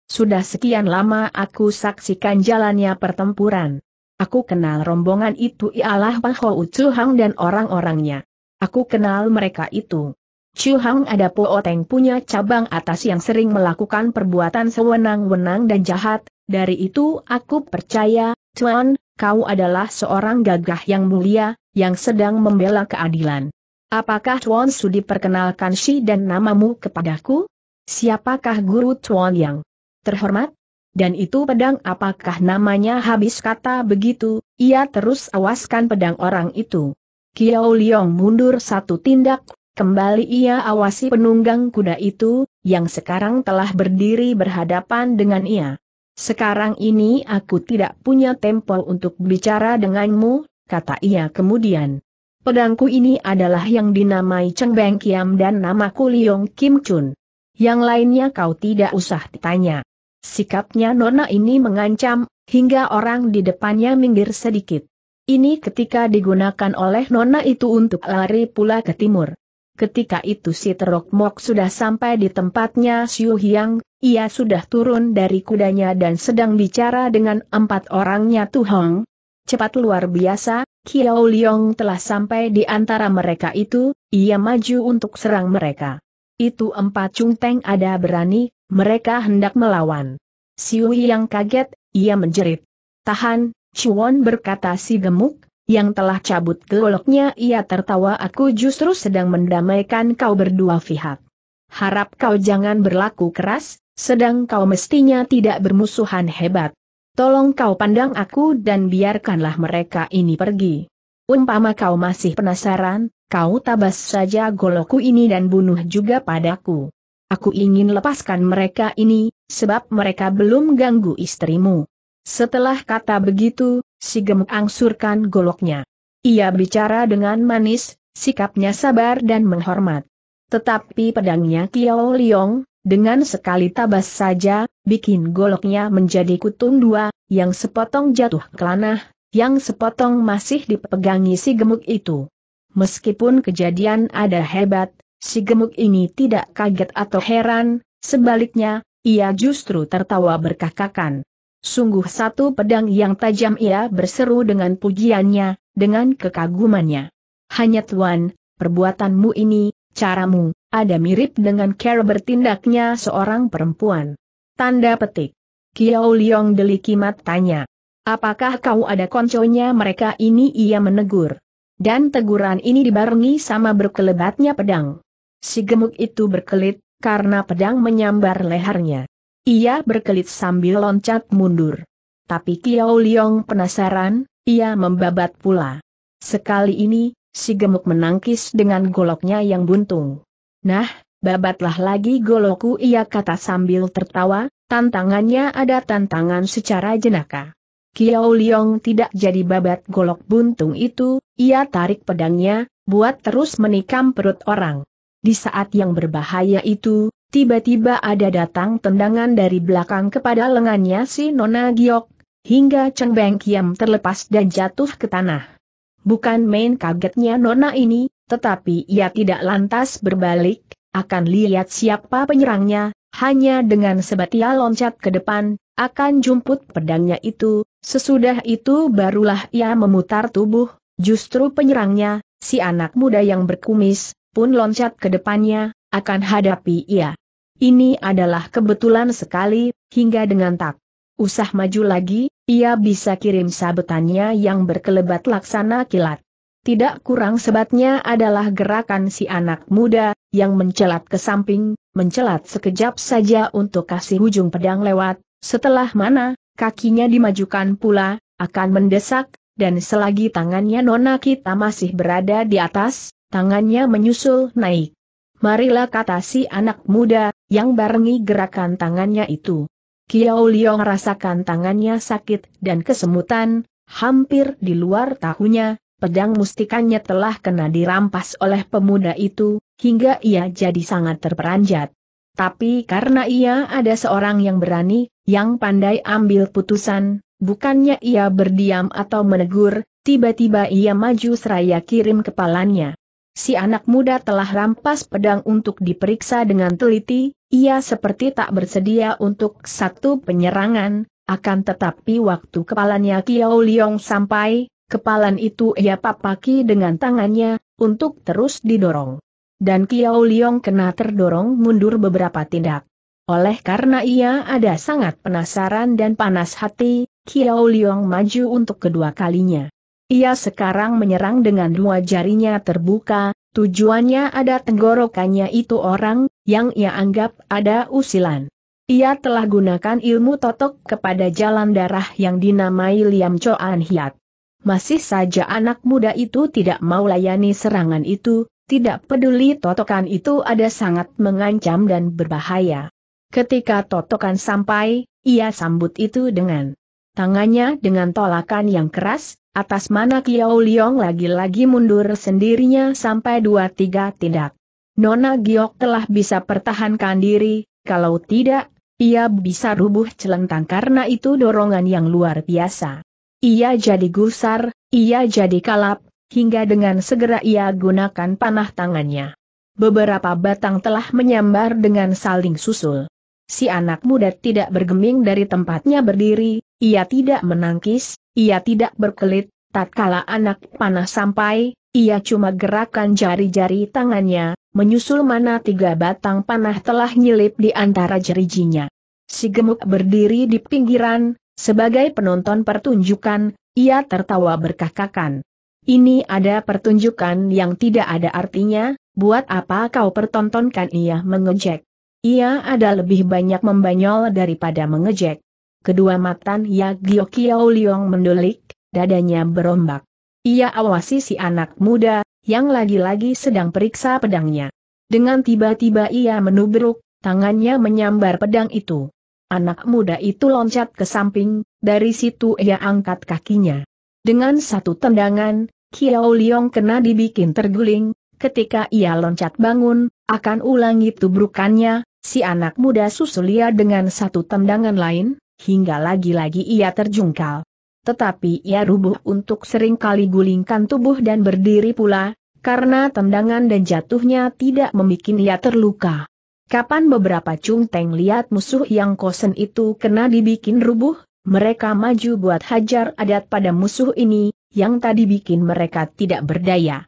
Sudah sekian lama aku saksikan jalannya pertempuran. Aku kenal rombongan itu ialah Paho Chu Hang dan orang-orangnya. Aku kenal mereka itu. Chu Hang ada Po Oteng punya cabang atas yang sering melakukan perbuatan sewenang-wenang dan jahat, dari itu aku percaya, Chuan, kau adalah seorang gagah yang mulia, yang sedang membela keadilan. Apakah Chuan sudi perkenalkan si dan namamu kepadaku? Siapakah guru Chuan yang terhormat? Dan itu pedang apakah namanya habis kata begitu, ia terus awaskan pedang orang itu. Kiao Liong mundur satu tindak, kembali ia awasi penunggang kuda itu, yang sekarang telah berdiri berhadapan dengan ia. Sekarang ini aku tidak punya tempo untuk bicara denganmu, kata ia kemudian. Pedangku ini adalah yang dinamai Cheng Beng Kiam dan namaku Liong Kim Chun. Yang lainnya kau tidak usah ditanya. Sikapnya Nona ini mengancam, hingga orang di depannya minggir sedikit. Ini ketika digunakan oleh Nona itu untuk lari pula ke timur. Ketika itu si Terok Mok sudah sampai di tempatnya Siu Hiang, ia sudah turun dari kudanya dan sedang bicara dengan empat orangnya Tuhong. Cepat luar biasa, Kiao Liong telah sampai di antara mereka itu, ia maju untuk serang mereka. Itu empat cungteng ada berani, mereka hendak melawan. Siwi yang kaget, ia menjerit. Tahan, Chuan berkata si gemuk, yang telah cabut goloknya ia tertawa aku justru sedang mendamaikan kau berdua pihak. Harap kau jangan berlaku keras, sedang kau mestinya tidak bermusuhan hebat. Tolong kau pandang aku dan biarkanlah mereka ini pergi. Umpama kau masih penasaran, kau tabas saja goloku ini dan bunuh juga padaku. Aku ingin lepaskan mereka ini, sebab mereka belum ganggu istrimu. Setelah kata begitu, si gemuk angsurkan goloknya. Ia bicara dengan manis, sikapnya sabar dan menghormat. Tetapi pedangnya Kiao Liong, dengan sekali tabas saja, bikin goloknya menjadi kutung dua, yang sepotong jatuh ke lanah, yang sepotong masih dipegangi si gemuk itu. Meskipun kejadian ada hebat, si gemuk ini tidak kaget atau heran, sebaliknya, ia justru tertawa berkakakan. Sungguh satu pedang yang tajam ia berseru dengan pujiannya, dengan kekagumannya. Hanya tuan, perbuatanmu ini, caramu, ada mirip dengan cara bertindaknya seorang perempuan. Tanda petik. Kiao Liong deliki matanya. Apakah kau ada konconya mereka ini ia menegur. Dan teguran ini dibarengi sama berkelebatnya pedang. Si gemuk itu berkelit, karena pedang menyambar lehernya. Ia berkelit sambil loncat mundur. Tapi Kiao Liong penasaran, ia membabat pula. Sekali ini, si gemuk menangkis dengan goloknya yang buntung. Nah, babatlah lagi goloku, ia kata sambil tertawa, tantangannya ada tantangan secara jenaka. Kiao Liong tidak jadi babat golok buntung itu, ia tarik pedangnya, buat terus menikam perut orang. Di saat yang berbahaya itu, tiba-tiba ada datang tendangan dari belakang kepada lengannya si Nona Giok, hingga Cheng Beng Kiam terlepas dan jatuh ke tanah. Bukan main kagetnya Nona ini, tetapi ia tidak lantas berbalik, akan lihat siapa penyerangnya, hanya dengan sebatia loncat ke depan, akan jumput pedangnya itu, sesudah itu barulah ia memutar tubuh, justru penyerangnya, si anak muda yang berkumis, pun loncat ke depannya, akan hadapi ia. Ini adalah kebetulan sekali, hingga dengan tak usah maju lagi, ia bisa kirim sabetannya yang berkelebat laksana kilat. Tidak kurang sebatnya adalah gerakan si anak muda, yang mencelat ke samping, mencelat sekejap saja untuk kasih ujung pedang lewat, setelah mana, kakinya dimajukan pula, akan mendesak, dan selagi tangannya Nona kita masih berada di atas, tangannya menyusul naik. Marilah kata si anak muda, yang barengi gerakan tangannya itu. Kiao Liong rasakan tangannya sakit dan kesemutan, hampir di luar tahunya, pedang mustikanya telah kena dirampas oleh pemuda itu, hingga ia jadi sangat terperanjat. Tapi karena ia ada seorang yang berani, yang pandai ambil putusan, bukannya ia berdiam atau menegur, tiba-tiba ia maju seraya kirim kepalanya. Si anak muda telah rampas pedang untuk diperiksa dengan teliti, ia seperti tak bersedia untuk satu penyerangan, akan tetapi waktu kepalanya Kiao Liong sampai, kepalan itu ia papaki dengan tangannya, untuk terus didorong dan Kiao Liong kena terdorong mundur beberapa tindak. Oleh karena ia ada sangat penasaran dan panas hati, Kiao Liong maju untuk kedua kalinya. Ia sekarang menyerang dengan dua jarinya terbuka, tujuannya ada tenggorokannya itu orang, yang ia anggap ada usilan. Ia telah gunakan ilmu totok kepada jalan darah yang dinamai Liam Choan Hiat. Masih saja anak muda itu tidak mau layani serangan itu, tidak peduli totokan itu ada sangat mengancam dan berbahaya. Ketika totokan sampai, ia sambut itu dengan tangannya dengan tolakan yang keras, atas mana Kiau Liong lagi-lagi mundur sendirinya sampai dua tiga tindak. Nona Giok telah bisa pertahankan diri, kalau tidak, ia bisa rubuh celentang karena itu dorongan yang luar biasa. Ia jadi gusar, ia jadi kalap, hingga dengan segera ia gunakan panah tangannya. Beberapa batang telah menyambar dengan saling susul. Si anak muda tidak bergeming dari tempatnya berdiri, ia tidak menangkis, ia tidak berkelit, tatkala anak panah sampai, ia cuma gerakan jari-jari tangannya, menyusul mana tiga batang panah telah nyelip di antara jerijinya. Si gemuk berdiri di pinggiran, sebagai penonton pertunjukan, ia tertawa berkakakan. Ini ada pertunjukan yang tidak ada artinya, buat apa kau pertontonkan ia mengejek. Ia ada lebih banyak membanyol daripada mengejek. Kedua matan Ya Gyo Kiao Liong mendelik, dadanya berombak. Ia awasi si anak muda, yang lagi-lagi sedang periksa pedangnya. Dengan tiba-tiba ia menubruk, tangannya menyambar pedang itu. Anak muda itu loncat ke samping, dari situ ia angkat kakinya. Dengan satu tendangan, Kiao Liong kena dibikin terguling, ketika ia loncat bangun, akan ulangi tubrukannya, si anak muda Susulia dengan satu tendangan lain, hingga lagi-lagi ia terjungkal. Tetapi ia rubuh untuk sering kali gulingkan tubuh dan berdiri pula, karena tendangan dan jatuhnya tidak membuat ia terluka. Kapan beberapa cung Teng lihat musuh yang kosen itu kena dibikin rubuh, mereka maju buat hajar adat pada musuh ini, yang tadi bikin mereka tidak berdaya.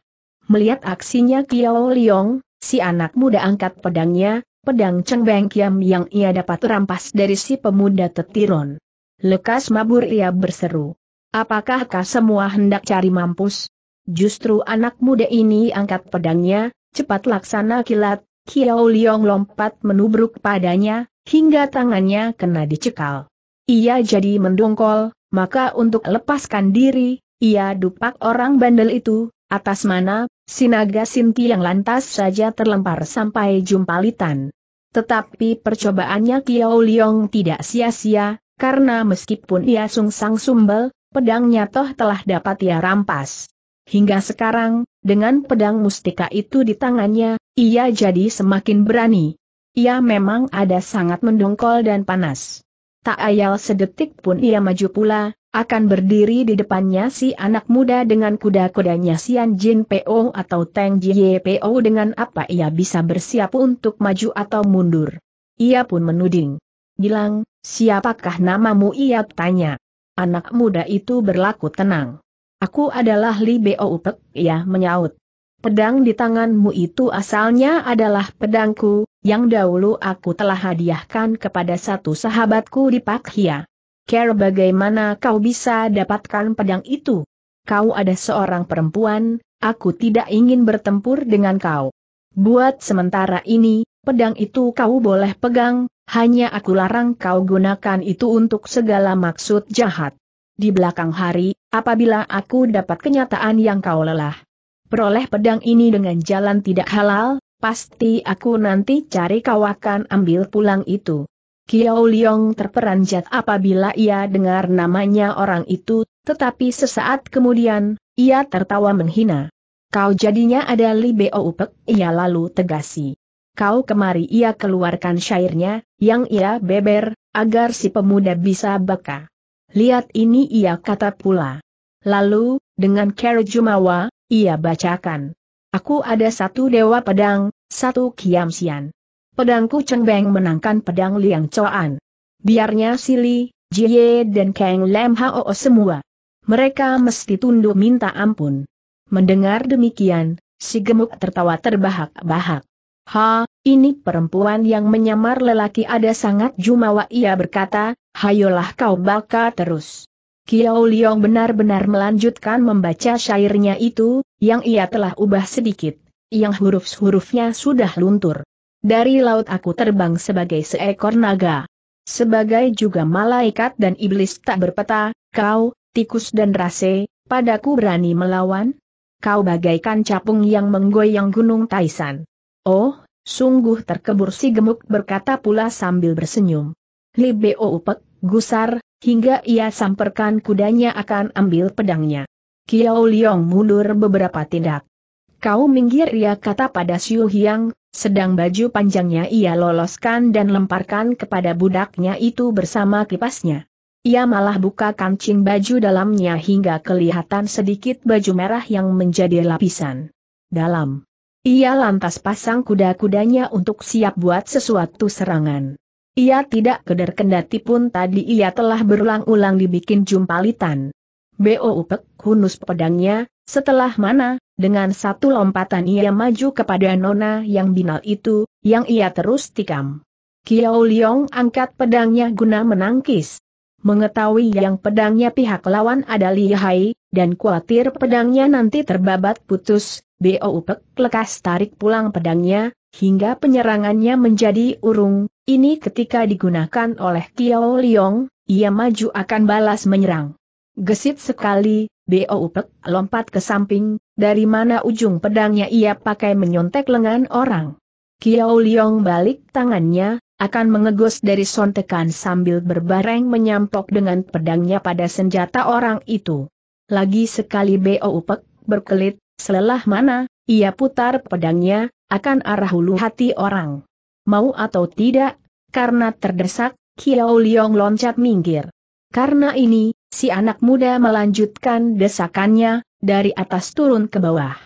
Melihat aksinya Kiao Liong, si anak muda angkat pedangnya, pedang Cheng Beng Kiam yang ia dapat rampas dari si pemuda tetiron. Lekas mabur ia berseru. Apakah kau semua hendak cari mampus? Justru anak muda ini angkat pedangnya, cepat laksana kilat, Kiao Liong lompat menubruk padanya, hingga tangannya kena dicekal. Ia jadi mendongkol, maka untuk lepaskan diri, ia dupak orang bandel itu, atas mana, sinaga Sinti yang lantas saja terlempar sampai jumpalitan. Tetapi percobaannya Kiao Liong tidak sia-sia, karena meskipun ia sungsang sumbel, pedangnya toh telah dapat ia rampas. Hingga sekarang, dengan pedang mustika itu di tangannya, ia jadi semakin berani. Ia memang ada sangat mendongkol dan panas tak ayal sedetik pun ia maju pula, akan berdiri di depannya si anak muda dengan kuda-kudanya Sian Jin Po atau Teng Jie Po dengan apa ia bisa bersiap untuk maju atau mundur. Ia pun menuding. Gilang, siapakah namamu ia tanya. Anak muda itu berlaku tenang. Aku adalah Li Bo Upek, ia menyaut. Pedang di tanganmu itu asalnya adalah pedangku, yang dahulu aku telah hadiahkan kepada satu sahabatku di Pakhia. Care bagaimana kau bisa dapatkan pedang itu? Kau ada seorang perempuan, aku tidak ingin bertempur dengan kau. Buat sementara ini, pedang itu kau boleh pegang, hanya aku larang kau gunakan itu untuk segala maksud jahat. Di belakang hari, apabila aku dapat kenyataan yang kau lelah, peroleh pedang ini dengan jalan tidak halal, Pasti aku nanti cari kau akan ambil pulang itu. Kiao Liong terperanjat apabila ia dengar namanya orang itu, tetapi sesaat kemudian, ia tertawa menghina. Kau jadinya ada Li Beo Upek, ia lalu tegasi. Kau kemari ia keluarkan syairnya, yang ia beber, agar si pemuda bisa baka. Lihat ini ia kata pula. Lalu, dengan cara jumawa, ia bacakan. Aku ada satu dewa pedang, satu kiam sian. Pedangku cengbeng menangkan pedang liang coan. Biarnya Sili, Jie dan keng lem Hao semua. Mereka mesti tunduk minta ampun. Mendengar demikian, si gemuk tertawa terbahak-bahak. Ha, ini perempuan yang menyamar lelaki ada sangat jumawa ia berkata, hayolah kau baka terus. Kiao Liong benar-benar melanjutkan membaca syairnya itu, yang ia telah ubah sedikit, yang huruf-hurufnya sudah luntur. Dari laut aku terbang sebagai seekor naga. Sebagai juga malaikat dan iblis tak berpeta, kau, tikus dan rase, padaku berani melawan? Kau bagaikan capung yang menggoyang gunung Taisan. Oh, sungguh terkebur si gemuk berkata pula sambil bersenyum. Libeo upek, gusar, hingga ia samperkan kudanya akan ambil pedangnya. Kiao Liong mundur beberapa tindak. Kau minggir ia kata pada Xiu Hiang, sedang baju panjangnya ia loloskan dan lemparkan kepada budaknya itu bersama kipasnya. Ia malah buka kancing baju dalamnya hingga kelihatan sedikit baju merah yang menjadi lapisan. Dalam. Ia lantas pasang kuda-kudanya untuk siap buat sesuatu serangan. Ia tidak keder kendati pun tadi ia telah berulang-ulang dibikin jumpalitan. Bo Upek hunus pedangnya, setelah mana, dengan satu lompatan ia maju kepada nona yang binal itu, yang ia terus tikam. Kiao Liong angkat pedangnya guna menangkis. Mengetahui yang pedangnya pihak lawan ada lihai, dan khawatir pedangnya nanti terbabat putus, Bo Upek lekas tarik pulang pedangnya, hingga penyerangannya menjadi urung, ini ketika digunakan oleh Kiao Liong, ia maju akan balas menyerang. Gesit sekali, Bo Boupek lompat ke samping, dari mana ujung pedangnya ia pakai menyontek lengan orang. Kiao Liong balik tangannya, akan mengegos dari sontekan sambil berbareng menyampok dengan pedangnya pada senjata orang itu. Lagi sekali Bo Boupek berkelit, selelah mana, ia putar pedangnya, akan arah hulu hati orang. Mau atau tidak, karena terdesak, Kiao Liong loncat minggir. Karena ini, Si anak muda melanjutkan desakannya, dari atas turun ke bawah.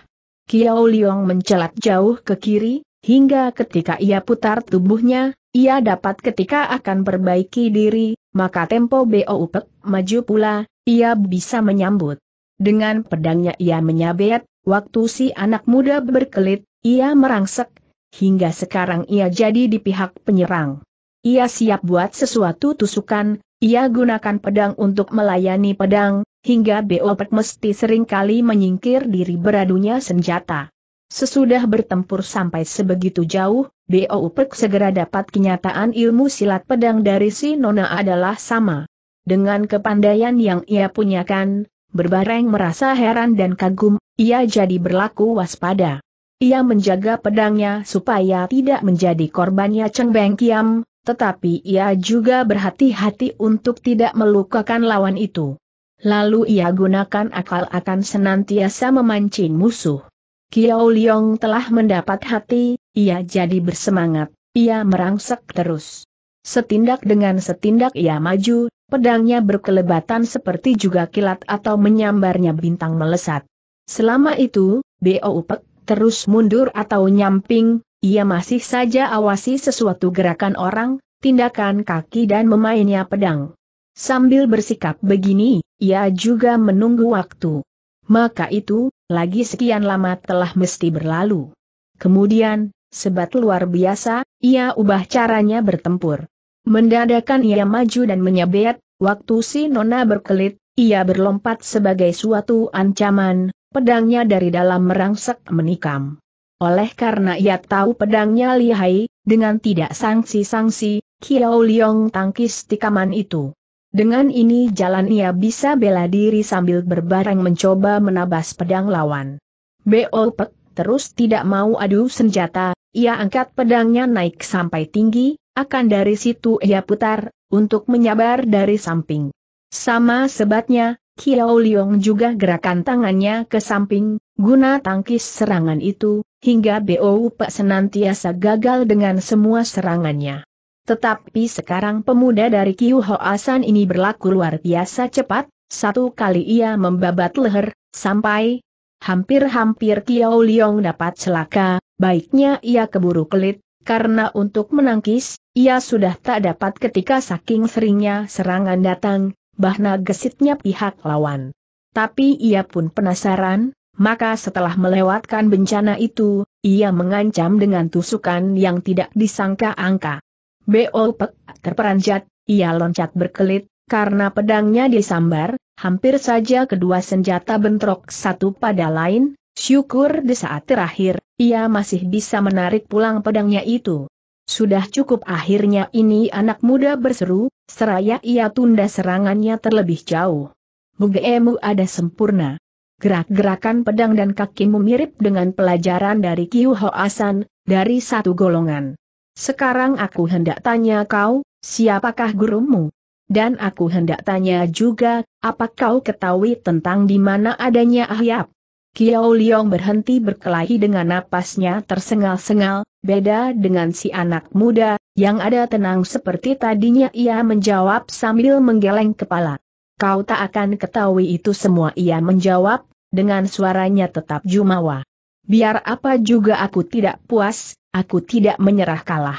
Kiao Liong mencelat jauh ke kiri, hingga ketika ia putar tubuhnya, ia dapat ketika akan perbaiki diri, maka tempo Bo Upek maju pula, ia bisa menyambut. Dengan pedangnya ia menyabet, waktu si anak muda berkelit, ia merangsek, hingga sekarang ia jadi di pihak penyerang. Ia siap buat sesuatu tusukan, ia gunakan pedang untuk melayani pedang, hingga Beopek mesti seringkali menyingkir diri beradunya senjata. Sesudah bertempur sampai sebegitu jauh, Beopek segera dapat kenyataan ilmu silat pedang dari si Nona adalah sama. Dengan kepandaian yang ia punyakan, berbareng merasa heran dan kagum, ia jadi berlaku waspada. Ia menjaga pedangnya supaya tidak menjadi korbannya Cheng Beng Kiam, tetapi ia juga berhati-hati untuk tidak melukakan lawan itu. Lalu ia gunakan akal akan senantiasa memancing musuh. Kiao Liong telah mendapat hati, ia jadi bersemangat, ia merangsek terus. Setindak dengan setindak ia maju, pedangnya berkelebatan seperti juga kilat atau menyambarnya bintang melesat. Selama itu, Bo Upek terus mundur atau nyamping, ia masih saja awasi sesuatu gerakan orang, tindakan kaki dan memainnya pedang. Sambil bersikap begini, ia juga menunggu waktu. Maka itu, lagi sekian lama telah mesti berlalu. Kemudian, sebat luar biasa, ia ubah caranya bertempur. Mendadakan ia maju dan menyebet, waktu si nona berkelit, ia berlompat sebagai suatu ancaman, pedangnya dari dalam merangsek menikam. Oleh karena ia tahu pedangnya lihai, dengan tidak sangsi-sangsi, Kiao Liong tangkis tikaman itu. Dengan ini jalan ia bisa bela diri sambil berbareng mencoba menabas pedang lawan. Bo Pek terus tidak mau adu senjata, ia angkat pedangnya naik sampai tinggi, akan dari situ ia putar, untuk menyabar dari samping. Sama sebatnya, Kiao Liong juga gerakan tangannya ke samping, guna tangkis serangan itu, hingga BOU Pak senantiasa gagal dengan semua serangannya. Tetapi sekarang pemuda dari Kiu Hoasan ini berlaku luar biasa cepat, satu kali ia membabat leher, sampai hampir-hampir Kiao Liong dapat celaka, baiknya ia keburu kelit, karena untuk menangkis, ia sudah tak dapat ketika saking seringnya serangan datang, bahna gesitnya pihak lawan. Tapi ia pun penasaran, maka setelah melewatkan bencana itu, ia mengancam dengan tusukan yang tidak disangka-angka. Beolpek, terperanjat, ia loncat berkelit, karena pedangnya disambar, hampir saja kedua senjata bentrok satu pada lain, syukur di saat terakhir, ia masih bisa menarik pulang pedangnya itu. Sudah cukup akhirnya ini anak muda berseru, seraya ia tunda serangannya terlebih jauh. Bugemu ada sempurna. Gerak-gerakan pedang dan kaki mirip dengan pelajaran dari Kiu Hoasan, dari satu golongan. Sekarang aku hendak tanya kau, siapakah gurumu? Dan aku hendak tanya juga, apa kau ketahui tentang di mana adanya Ahyap? Kiao Liong berhenti berkelahi dengan napasnya tersengal-sengal, beda dengan si anak muda, yang ada tenang seperti tadinya ia menjawab sambil menggeleng kepala. Kau tak akan ketahui itu semua ia menjawab, dengan suaranya tetap jumawa. Biar apa juga aku tidak puas, aku tidak menyerah kalah.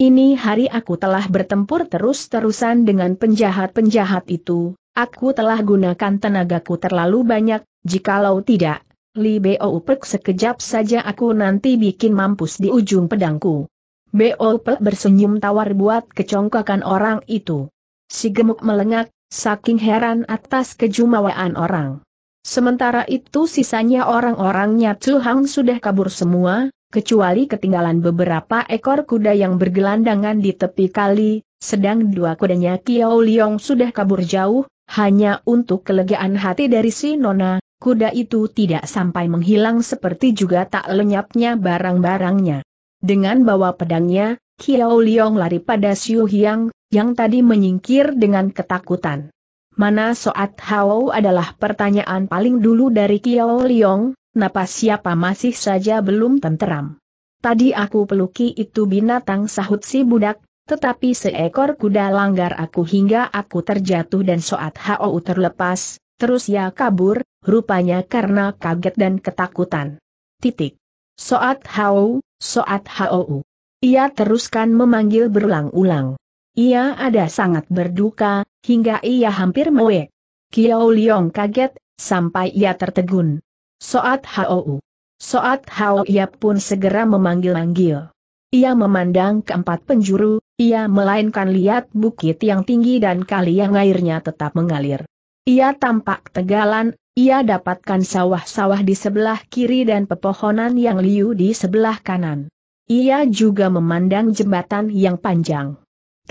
Ini hari aku telah bertempur terus-terusan dengan penjahat-penjahat itu, aku telah gunakan tenagaku terlalu banyak, jikalau tidak, Li Bo Pek sekejap saja aku nanti bikin mampus di ujung pedangku. Bo Pek bersenyum tawar buat kecongkakan orang itu. Si gemuk melengak, saking heran atas kejumawaan orang. Sementara itu sisanya orang-orangnya Hang sudah kabur semua, kecuali ketinggalan beberapa ekor kuda yang bergelandangan di tepi kali, sedang dua kudanya Kiao Liong sudah kabur jauh, hanya untuk kelegaan hati dari si Nona, kuda itu tidak sampai menghilang seperti juga tak lenyapnya barang-barangnya. Dengan bawa pedangnya, Kiao Liong lari pada Xiu Hiang, yang tadi menyingkir dengan ketakutan. Mana Soat Hao adalah pertanyaan paling dulu dari Kiao Liong, napas siapa masih saja belum tenteram. Tadi aku peluki itu binatang sahut si budak, tetapi seekor kuda langgar aku hingga aku terjatuh dan Soat Hao terlepas, terus ya kabur, rupanya karena kaget dan ketakutan. Titik. Soat Hao, Soat Hao. Ia teruskan memanggil berulang-ulang. Ia ada sangat berduka, hingga ia hampir mewek. Kiao Liong kaget, sampai ia tertegun. Soat Hou. Soat Hao ia pun segera memanggil-manggil. Ia memandang keempat penjuru, ia melainkan lihat bukit yang tinggi dan kali yang airnya tetap mengalir. Ia tampak tegalan, ia dapatkan sawah-sawah di sebelah kiri dan pepohonan yang liu di sebelah kanan. Ia juga memandang jembatan yang panjang.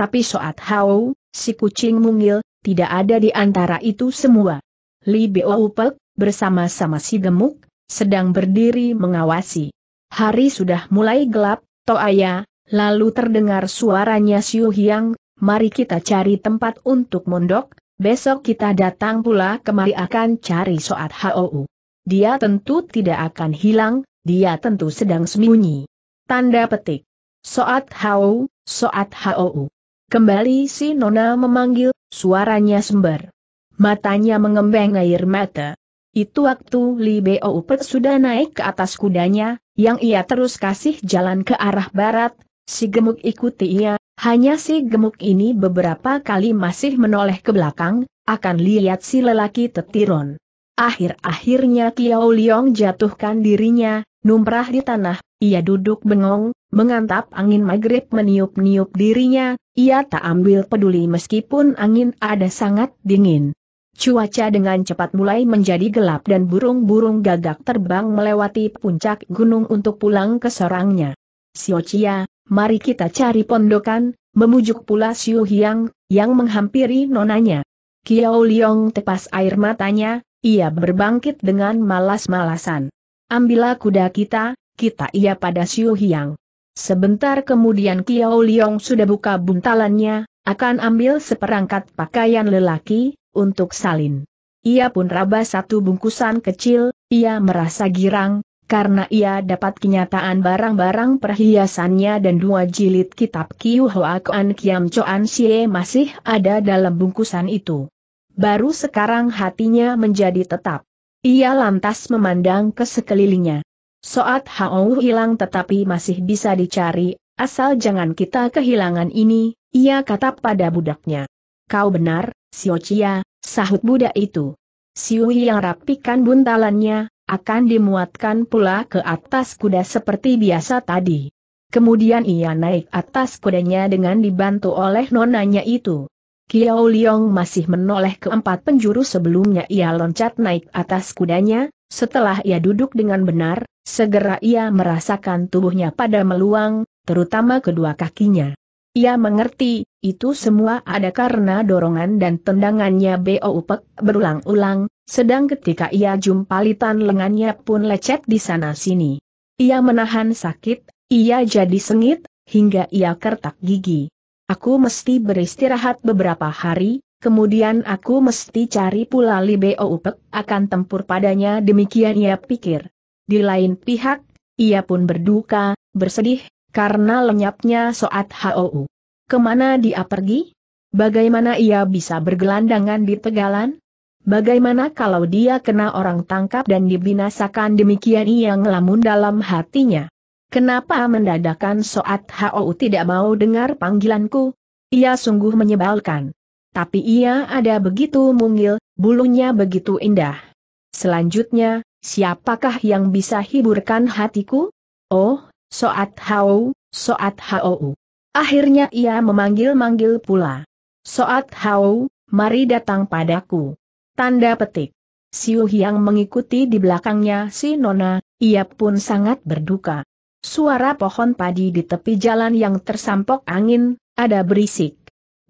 Tapi Soat Hao, si kucing mungil, tidak ada di antara itu semua. Li Beo Upek, bersama-sama si gemuk, sedang berdiri mengawasi. Hari sudah mulai gelap, Toaya, lalu terdengar suaranya Siu Hyang, mari kita cari tempat untuk mondok, besok kita datang pula kemari akan cari Soat Hao. Dia tentu tidak akan hilang, dia tentu sedang sembunyi. Tanda petik. Soat Hao, Soat Hao. Kembali si Nona memanggil, suaranya sembar. Matanya mengembang air mata. Itu waktu Li Beo Upet sudah naik ke atas kudanya, yang ia terus kasih jalan ke arah barat, si gemuk ikuti ia, hanya si gemuk ini beberapa kali masih menoleh ke belakang, akan lihat si lelaki tetiron. Akhir-akhirnya Kiao Liong jatuhkan dirinya, numprah di tanah, ia duduk bengong, mengantap angin maghrib meniup-niup dirinya, ia tak ambil peduli meskipun angin ada sangat dingin. Cuaca dengan cepat mulai menjadi gelap dan burung-burung gagak terbang melewati puncak gunung untuk pulang ke sorangnya. Siocia, mari kita cari pondokan, memujuk pula Siu Hyang, yang menghampiri nonanya. Kiao Liong tepas air matanya, ia berbangkit dengan malas-malasan. Ambillah kuda kita, kita ia pada Siu Hiang. Sebentar kemudian Kiao Liong sudah buka buntalannya, akan ambil seperangkat pakaian lelaki, untuk salin. Ia pun raba satu bungkusan kecil, ia merasa girang, karena ia dapat kenyataan barang-barang perhiasannya dan dua jilid kitab Kiu Hoa Kuan Kiam Choan Xie masih ada dalam bungkusan itu. Baru sekarang hatinya menjadi tetap. Ia lantas memandang ke sekelilingnya. Soat Hao hilang tetapi masih bisa dicari, asal jangan kita kehilangan ini, ia kata pada budaknya. Kau benar, Xiao Chia, sahut budak itu. Siu yang rapikan buntalannya, akan dimuatkan pula ke atas kuda seperti biasa tadi. Kemudian ia naik atas kudanya dengan dibantu oleh nonanya itu. Kiao Liong masih menoleh ke empat penjuru sebelumnya ia loncat naik atas kudanya, setelah ia duduk dengan benar, segera ia merasakan tubuhnya pada meluang, terutama kedua kakinya. Ia mengerti, itu semua ada karena dorongan dan tendangannya B.O. Upek berulang-ulang, sedang ketika ia jumpa lengannya pun lecet di sana-sini. Ia menahan sakit, ia jadi sengit, hingga ia kertak gigi. Aku mesti beristirahat beberapa hari, Kemudian aku mesti cari pula Libeo Upek, akan tempur padanya demikian ia pikir. Di lain pihak, ia pun berduka, bersedih, karena lenyapnya Soat Hou. Kemana dia pergi? Bagaimana ia bisa bergelandangan di Tegalan? Bagaimana kalau dia kena orang tangkap dan dibinasakan demikian ia ngelamun dalam hatinya? Kenapa mendadakan Soat Hou tidak mau dengar panggilanku? Ia sungguh menyebalkan. Tapi ia ada begitu mungil, bulunya begitu indah. Selanjutnya, siapakah yang bisa hiburkan hatiku? Oh, Soat Hao, Soat Hao. Akhirnya ia memanggil-manggil pula. Soat Hao, mari datang padaku. Tanda petik. Siu yang mengikuti di belakangnya si Nona, ia pun sangat berduka. Suara pohon padi di tepi jalan yang tersampok angin, ada berisik.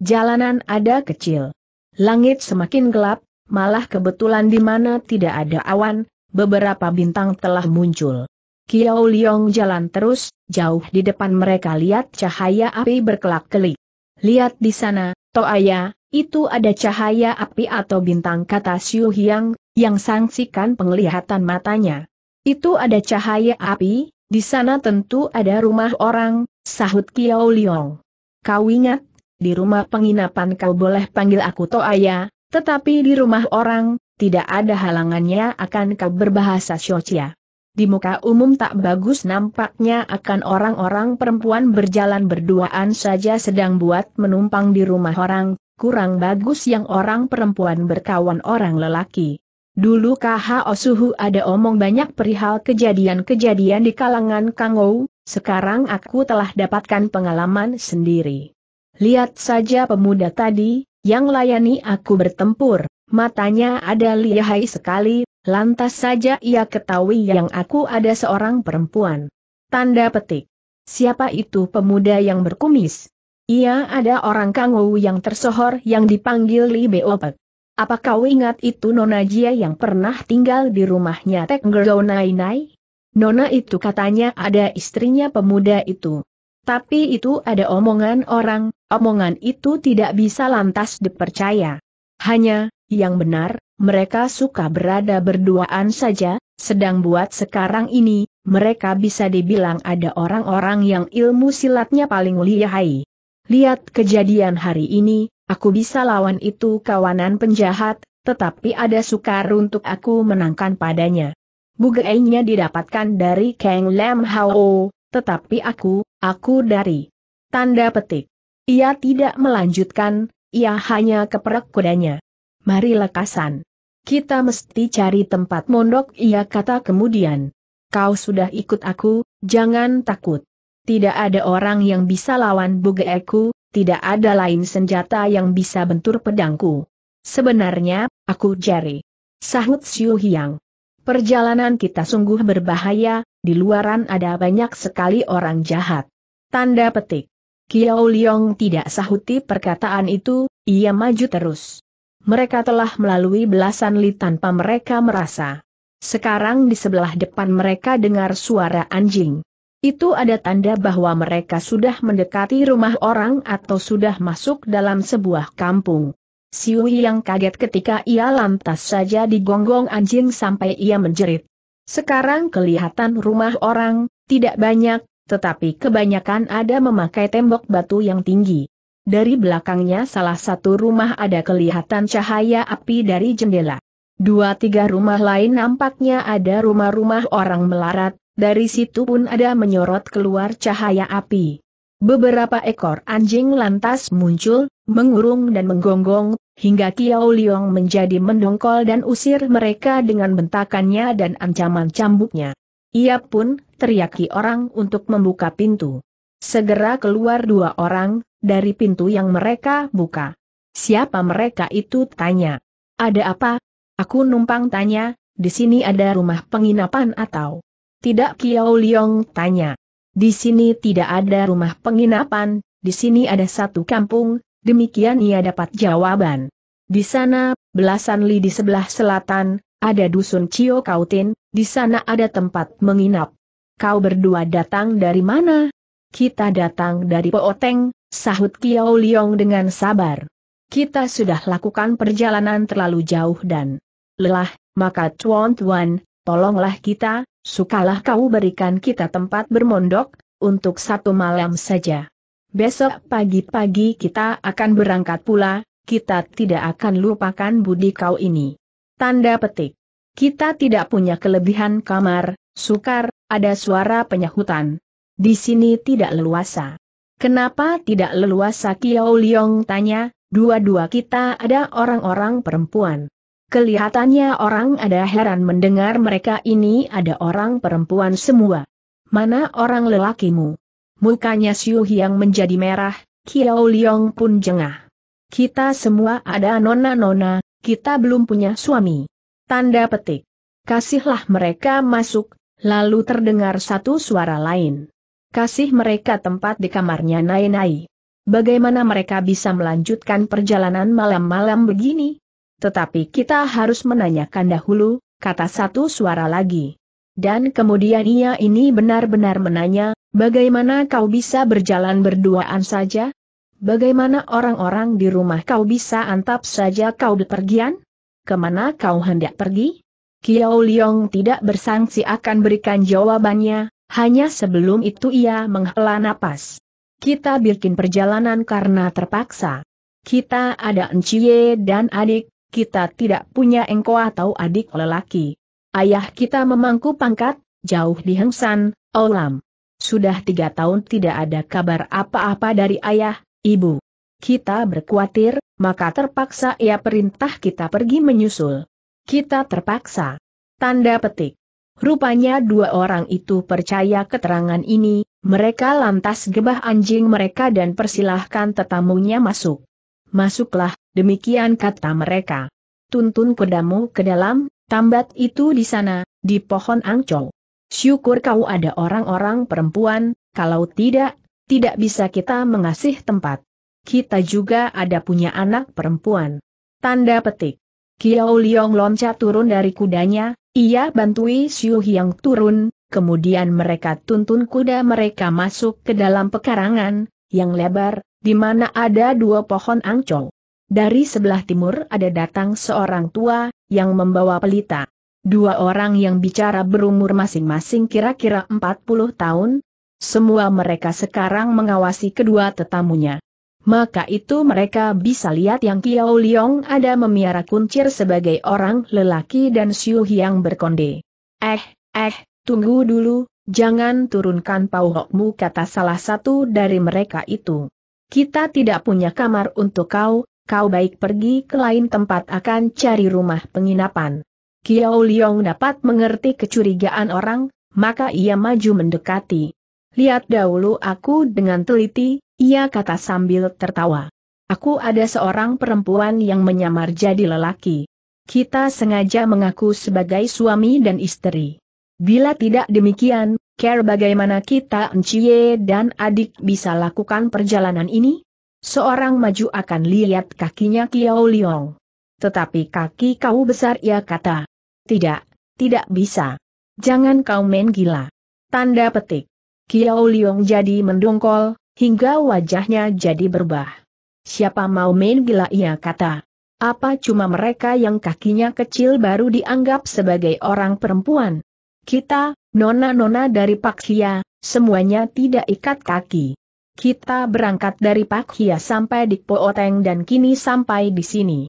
Jalanan ada kecil. Langit semakin gelap, malah kebetulan di mana tidak ada awan, beberapa bintang telah muncul. Kiao Liong jalan terus, jauh di depan mereka lihat cahaya api berkelak-kelik. Lihat di sana, Toaya, itu ada cahaya api atau bintang kata Xiu Hiang, yang sangsikan penglihatan matanya. Itu ada cahaya api, di sana tentu ada rumah orang, sahut Kiao Liong. Kau ingat, di rumah penginapan kau boleh panggil aku Toaya, tetapi di rumah orang, tidak ada halangannya akan kau berbahasa Shochia. Di muka umum tak bagus nampaknya akan orang-orang perempuan berjalan berduaan saja sedang buat menumpang di rumah orang, kurang bagus yang orang perempuan berkawan orang lelaki. Dulu KH Osuhu ada omong banyak perihal kejadian-kejadian di kalangan Kangou, sekarang aku telah dapatkan pengalaman sendiri. Lihat saja pemuda tadi, yang layani aku bertempur, matanya ada lihai sekali, lantas saja ia ketahui yang aku ada seorang perempuan. Tanda petik. Siapa itu pemuda yang berkumis? Ia ada orang kangou yang tersohor yang dipanggil Li Beopek. Apa kau ingat itu Nona Jia yang pernah tinggal di rumahnya Tek Nai Nai? Nona itu katanya ada istrinya pemuda itu. Tapi itu ada omongan orang, omongan itu tidak bisa lantas dipercaya. Hanya, yang benar, mereka suka berada berduaan saja, sedang buat sekarang ini, mereka bisa dibilang ada orang-orang yang ilmu silatnya paling lihai. Lihat kejadian hari ini, aku bisa lawan itu kawanan penjahat, tetapi ada sukar untuk aku menangkan padanya. Bugainya didapatkan dari Kang Lam Hao, tetapi aku, aku dari. Tanda petik. Ia tidak melanjutkan, ia hanya keperak kudanya. Mari lekasan. Kita mesti cari tempat mondok ia kata kemudian. Kau sudah ikut aku, jangan takut. Tidak ada orang yang bisa lawan bugeku, tidak ada lain senjata yang bisa bentur pedangku. Sebenarnya, aku jari. Sahut Siu Hiang. Perjalanan kita sungguh berbahaya, di luaran ada banyak sekali orang jahat. Tanda petik. Kiao Liong tidak sahuti perkataan itu, ia maju terus. Mereka telah melalui belasan li tanpa mereka merasa. Sekarang di sebelah depan mereka dengar suara anjing. Itu ada tanda bahwa mereka sudah mendekati rumah orang atau sudah masuk dalam sebuah kampung. Siwi yang kaget ketika ia lantas saja digonggong anjing sampai ia menjerit. Sekarang kelihatan rumah orang, tidak banyak, tetapi kebanyakan ada memakai tembok batu yang tinggi. Dari belakangnya salah satu rumah ada kelihatan cahaya api dari jendela. Dua tiga rumah lain nampaknya ada rumah-rumah orang melarat, dari situ pun ada menyorot keluar cahaya api. Beberapa ekor anjing lantas muncul, mengurung dan menggonggong, hingga Kiao Liong menjadi mendongkol dan usir mereka dengan bentakannya dan ancaman cambuknya. Ia pun teriaki orang untuk membuka pintu. Segera keluar dua orang, dari pintu yang mereka buka. Siapa mereka itu tanya. Ada apa? Aku numpang tanya, di sini ada rumah penginapan atau? Tidak Kiao Liong tanya. Di sini tidak ada rumah penginapan, di sini ada satu kampung, demikian ia dapat jawaban. Di sana, belasan li di sebelah selatan, ada dusun Cio Kautin, di sana ada tempat menginap. Kau berdua datang dari mana? Kita datang dari Pooteng, sahut Kiao Liong dengan sabar. Kita sudah lakukan perjalanan terlalu jauh dan lelah, maka Chuan Tuan, tolonglah kita, Sukalah kau berikan kita tempat bermondok, untuk satu malam saja. Besok pagi-pagi kita akan berangkat pula, kita tidak akan lupakan budi kau ini. Tanda petik. Kita tidak punya kelebihan kamar, sukar, ada suara penyahutan. Di sini tidak leluasa. Kenapa tidak leluasa Kiao Liong tanya, dua-dua kita ada orang-orang perempuan. Kelihatannya orang ada heran mendengar mereka ini ada orang perempuan semua. Mana orang lelakimu? Mukanya Siu yang menjadi merah, Kiao Liong pun jengah. Kita semua ada nona-nona, kita belum punya suami. Tanda petik. Kasihlah mereka masuk, lalu terdengar satu suara lain. Kasih mereka tempat di kamarnya Nai-Nai. Bagaimana mereka bisa melanjutkan perjalanan malam-malam begini? Tetapi kita harus menanyakan dahulu, kata satu suara lagi. Dan kemudian ia ini benar-benar menanya, bagaimana kau bisa berjalan berduaan saja? Bagaimana orang-orang di rumah kau bisa antap saja kau bepergian? Kemana kau hendak pergi? Kiao Liong tidak bersangsi akan berikan jawabannya, hanya sebelum itu ia menghela napas. Kita bikin perjalanan karena terpaksa. Kita ada Encie dan adik, kita tidak punya engkau atau adik lelaki. Ayah kita memangku pangkat, jauh di Hengsan, Olam. Sudah tiga tahun tidak ada kabar apa-apa dari ayah, ibu. Kita berkhawatir, maka terpaksa ia perintah kita pergi menyusul. Kita terpaksa. Tanda petik. Rupanya dua orang itu percaya keterangan ini, mereka lantas gebah anjing mereka dan persilahkan tetamunya masuk. Masuklah, Demikian kata mereka. Tuntun kudamu ke dalam, tambat itu di sana, di pohon angcol. Syukur kau ada orang-orang perempuan, kalau tidak, tidak bisa kita mengasih tempat. Kita juga ada punya anak perempuan. Tanda petik. Kiau Liong loncat turun dari kudanya, ia bantui Siu yang turun, kemudian mereka tuntun kuda mereka masuk ke dalam pekarangan, yang lebar, di mana ada dua pohon angcol. Dari sebelah timur ada datang seorang tua, yang membawa pelita. Dua orang yang bicara berumur masing-masing kira-kira 40 tahun, semua mereka sekarang mengawasi kedua tetamunya. Maka itu mereka bisa lihat yang Kiao Liong ada memiara kuncir sebagai orang lelaki dan Siu yang berkonde. Eh, eh, tunggu dulu, jangan turunkan pauhokmu kata salah satu dari mereka itu. Kita tidak punya kamar untuk kau, Kau baik pergi ke lain tempat akan cari rumah penginapan. Kiao Liong dapat mengerti kecurigaan orang, maka ia maju mendekati. Lihat dahulu aku dengan teliti, ia kata sambil tertawa. Aku ada seorang perempuan yang menyamar jadi lelaki. Kita sengaja mengaku sebagai suami dan istri. Bila tidak demikian, care bagaimana kita Encie dan adik bisa lakukan perjalanan ini? Seorang maju akan lihat kakinya Kiao Liong. Tetapi kaki kau besar ia kata. Tidak, tidak bisa. Jangan kau main gila. Tanda petik. Kiao Liong jadi mendongkol, hingga wajahnya jadi berbah. Siapa mau main gila ia kata. Apa cuma mereka yang kakinya kecil baru dianggap sebagai orang perempuan? Kita, nona-nona dari Paksia, semuanya tidak ikat kaki. Kita berangkat dari Pak Hia sampai di Pooteng dan kini sampai di sini.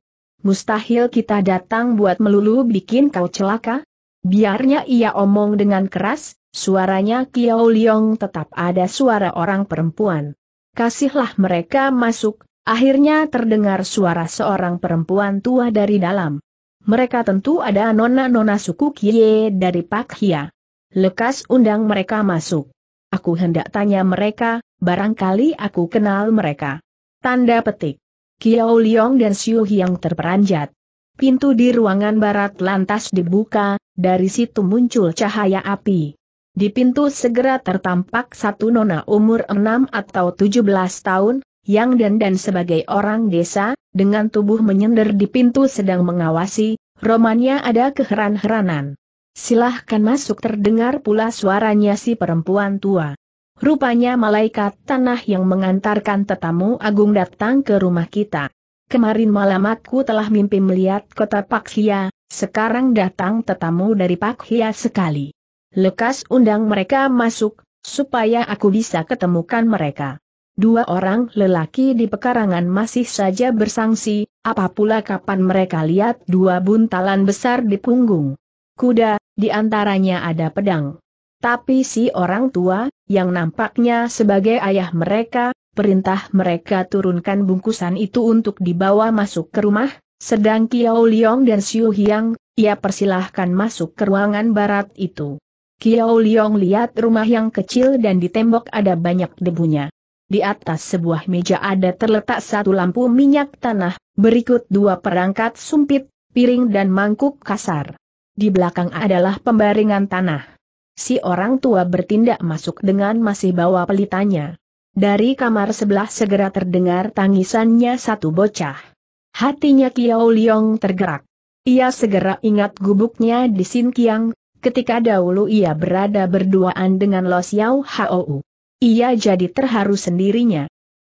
Mustahil kita datang buat melulu bikin kau celaka? Biarnya ia omong dengan keras, suaranya Kiao Liong tetap ada suara orang perempuan. Kasihlah mereka masuk, akhirnya terdengar suara seorang perempuan tua dari dalam. Mereka tentu ada nona-nona suku Kie dari Pak Hia. Lekas undang mereka masuk. Aku hendak tanya mereka, barangkali aku kenal mereka. Tanda petik. Kiao Liong dan Xiu Hiang terperanjat. Pintu di ruangan barat lantas dibuka, dari situ muncul cahaya api. Di pintu segera tertampak satu nona umur enam atau tujuh belas tahun, yang dan dan sebagai orang desa, dengan tubuh menyender di pintu sedang mengawasi, romannya ada keheran-heranan. Silahkan masuk terdengar pula suaranya si perempuan tua. Rupanya malaikat tanah yang mengantarkan tetamu agung datang ke rumah kita. Kemarin malam aku telah mimpi melihat kota Pakhia, sekarang datang tetamu dari Pakhia sekali. Lekas undang mereka masuk, supaya aku bisa ketemukan mereka. Dua orang lelaki di pekarangan masih saja bersangsi, apapula kapan mereka lihat dua buntalan besar di punggung. Kuda, di antaranya ada pedang. Tapi si orang tua, yang nampaknya sebagai ayah mereka, perintah mereka turunkan bungkusan itu untuk dibawa masuk ke rumah, sedang Kiao Liong dan Xiu Hiang, ia persilahkan masuk ke ruangan barat itu. Kiao Liong lihat rumah yang kecil dan di tembok ada banyak debunya. Di atas sebuah meja ada terletak satu lampu minyak tanah, berikut dua perangkat sumpit, piring dan mangkuk kasar. Di belakang adalah pembaringan tanah si orang tua bertindak masuk dengan masih bawa pelitanya. Dari kamar sebelah segera terdengar tangisannya satu bocah. Hatinya Kiao Liong tergerak. Ia segera ingat gubuknya di Sin Kiang, ketika dahulu ia berada berduaan dengan Lo Xiao Hou. Ia jadi terharu sendirinya.